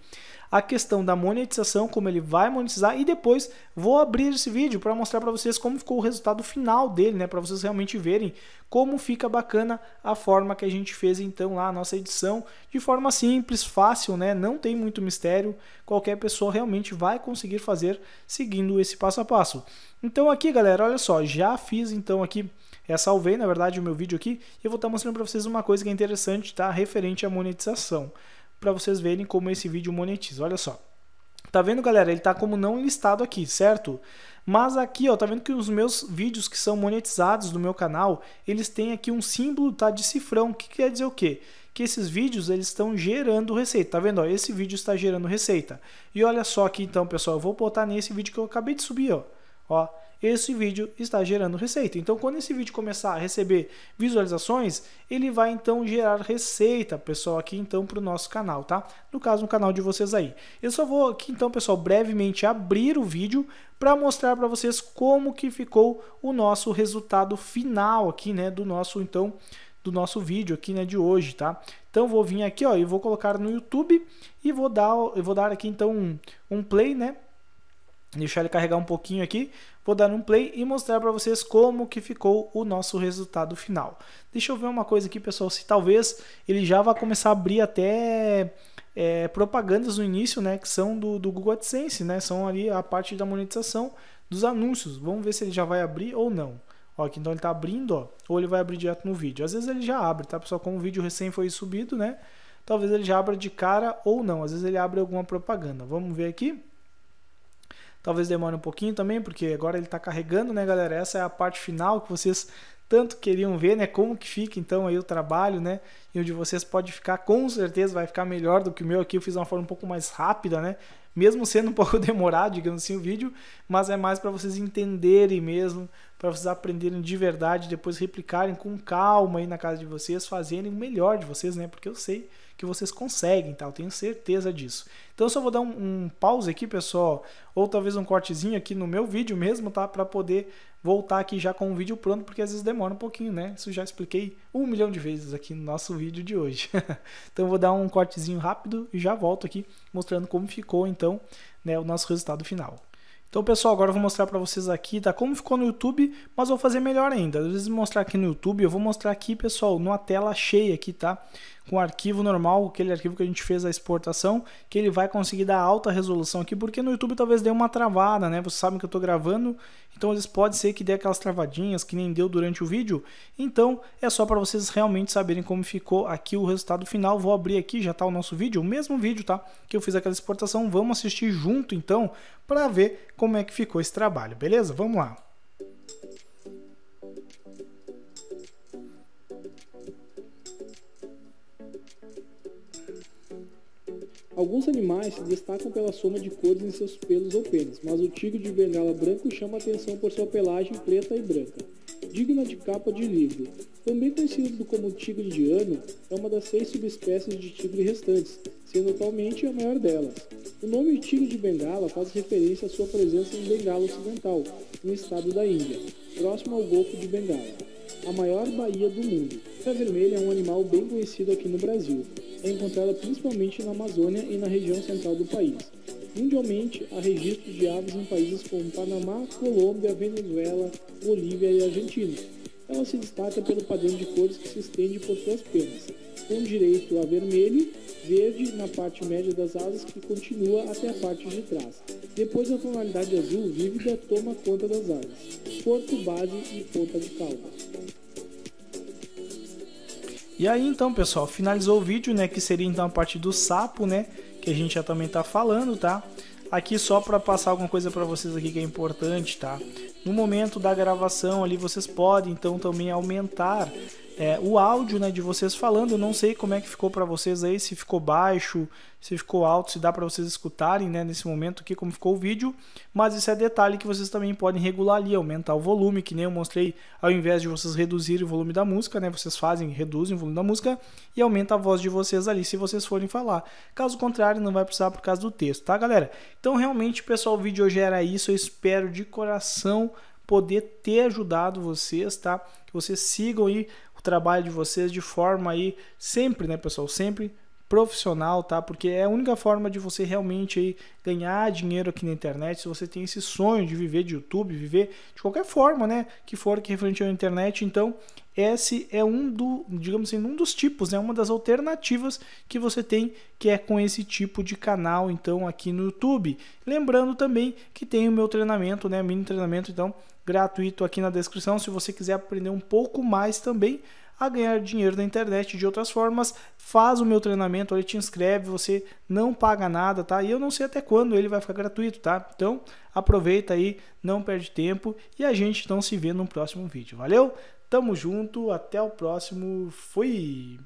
a questão da monetização, como ele vai monetizar e depois vou abrir esse vídeo para mostrar para vocês como ficou o resultado final dele, né, para vocês realmente verem como fica bacana a forma que a gente fez então lá a nossa edição de forma simples, fácil, né, não tem muito mistério, qualquer pessoa realmente vai conseguir fazer seguindo esse passo a passo. Então aqui, galera, olha só, já fiz então aqui é, salvei, na verdade, o meu vídeo aqui e eu vou estar tá mostrando para vocês uma coisa que é interessante, tá? Referente à monetização para vocês verem como esse vídeo monetiza. Olha só. Tá vendo, galera? Ele tá como não listado aqui, certo? Mas aqui, ó, tá vendo que os meus vídeos que são monetizados do meu canal, eles têm aqui um símbolo, tá, de cifrão, que quer dizer o quê? Que esses vídeos, eles estão gerando receita, tá vendo? Ó, esse vídeo está gerando receita. E olha só aqui, então, pessoal, eu vou botar nesse vídeo que eu acabei de subir, ó. Ó, esse vídeo está gerando receita. Então, quando esse vídeo começar a receber visualizações, ele vai então gerar receita, pessoal, aqui então para o nosso canal, tá? No caso, no canal de vocês aí. Eu só vou aqui então, pessoal, brevemente abrir o vídeo para mostrar para vocês como que ficou o nosso resultado final aqui, né, do nosso então do nosso vídeo aqui, né, de hoje, tá? Então vou vir aqui, ó, e vou colocar no YouTube e vou dar, eu vou dar aqui então um, um play, né? Deixar ele carregar um pouquinho aqui. Vou dar um play e mostrar para vocês como que ficou o nosso resultado final. Deixa eu ver uma coisa aqui, pessoal, se talvez ele já vá começar a abrir até é, propagandas no início, né, que são do, do Google AdSense, né, são ali a parte da monetização dos anúncios. Vamos ver se ele já vai abrir ou não. Ó, aqui, então ele está abrindo, ó, ou ele vai abrir direto no vídeo. Às vezes ele já abre, tá, pessoal? Como o vídeo recém foi subido, né? Talvez ele já abra de cara ou não. Às vezes ele abre alguma propaganda. Vamos ver aqui. Talvez demore um pouquinho também, porque agora ele está carregando, né, galera? Essa é a parte final que vocês tanto queriam ver, né? Como que fica então aí o trabalho, né? E onde vocês pode ficar, com certeza vai ficar melhor do que o meu aqui. Eu fiz uma forma um pouco mais rápida, né? Mesmo sendo um pouco demorado, digamos assim, o vídeo, mas é mais para vocês entenderem mesmo, para vocês aprenderem de verdade, depois replicarem com calma aí na casa de vocês, fazerem o melhor de vocês, né? Porque eu sei que vocês conseguem, tá? Eu tenho certeza disso. Então eu só vou dar um, um pause aqui, pessoal, ou talvez um cortezinho aqui no meu vídeo mesmo, tá? Para poder voltar aqui já com o vídeo pronto, porque às vezes demora um pouquinho, né? Isso já expliquei um milhão de vezes aqui no nosso vídeo de hoje. então eu vou dar um cortezinho rápido e já volto aqui mostrando como ficou então né, o nosso resultado final. Então, pessoal, agora eu vou mostrar para vocês aqui, tá? Como ficou no YouTube, mas vou fazer melhor ainda. Às vezes mostrar aqui no YouTube, eu vou mostrar aqui, pessoal, numa tela cheia aqui, tá? Com o arquivo normal, aquele arquivo que a gente fez a exportação, que ele vai conseguir dar alta resolução aqui, porque no YouTube talvez dê uma travada, né? Vocês sabem que eu estou gravando então, às vezes pode ser que dê aquelas travadinhas que nem deu durante o vídeo. Então, é só para vocês realmente saberem como ficou aqui o resultado final. Vou abrir aqui, já está o nosso vídeo, o mesmo vídeo, tá? Que eu fiz aquela exportação. Vamos assistir junto, então, para ver como é que ficou esse trabalho, beleza? Vamos lá. Alguns animais se destacam pela soma de cores em seus pelos ou penas, mas o tigre de bengala branco chama atenção por sua pelagem preta e branca, digna de capa de livro. Também conhecido como tigre de ano, é uma das seis subespécies de tigre restantes, sendo atualmente a maior delas. O nome tigre de bengala faz referência à sua presença em Bengala Ocidental, no estado da Índia, próximo ao Golfo de Bengala, a maior baía do mundo. A vermelha é um animal bem conhecido aqui no Brasil é encontrada principalmente na Amazônia e na região central do país. Mundialmente, há registros de aves em países como Panamá, Colômbia, Venezuela, Bolívia e Argentina. Ela se destaca pelo padrão de cores que se estende por suas penas, com direito a vermelho, verde na parte média das asas que continua até a parte de trás. Depois a tonalidade azul vívida toma conta das asas, corpo, base e ponta de cauda. E aí então, pessoal, finalizou o vídeo, né, que seria então a parte do sapo, né, que a gente já também tá falando, tá? Aqui só para passar alguma coisa para vocês aqui que é importante, tá? No momento da gravação ali vocês podem então também aumentar é, o áudio né, de vocês falando. Eu não sei como é que ficou para vocês aí, se ficou baixo, se ficou alto, se dá para vocês escutarem né, nesse momento aqui como ficou o vídeo. Mas isso é detalhe que vocês também podem regular ali, aumentar o volume, que nem eu mostrei, ao invés de vocês reduzirem o volume da música, né, vocês fazem, reduzem o volume da música e aumenta a voz de vocês ali, se vocês forem falar. Caso contrário, não vai precisar por causa do texto, tá, galera? Então, realmente, pessoal, o vídeo hoje era isso. Eu espero de coração poder ter ajudado vocês, tá? Que vocês sigam aí o trabalho de vocês de forma aí sempre, né, pessoal, sempre profissional, tá? Porque é a única forma de você realmente aí ganhar dinheiro aqui na internet. Se você tem esse sonho de viver de YouTube, viver de qualquer forma, né, que for que referente à internet, então esse é um do, digamos assim, um dos tipos, né? uma das alternativas que você tem, que é com esse tipo de canal, então, aqui no YouTube. Lembrando também que tem o meu treinamento, né? Mini treinamento, então, gratuito aqui na descrição. Se você quiser aprender um pouco mais também a ganhar dinheiro na internet de outras formas, faz o meu treinamento, ele te inscreve, você não paga nada, tá? E eu não sei até quando ele vai ficar gratuito, tá? Então, aproveita aí, não perde tempo e a gente então se vê no próximo vídeo. Valeu? Tamo junto, até o próximo. Fui!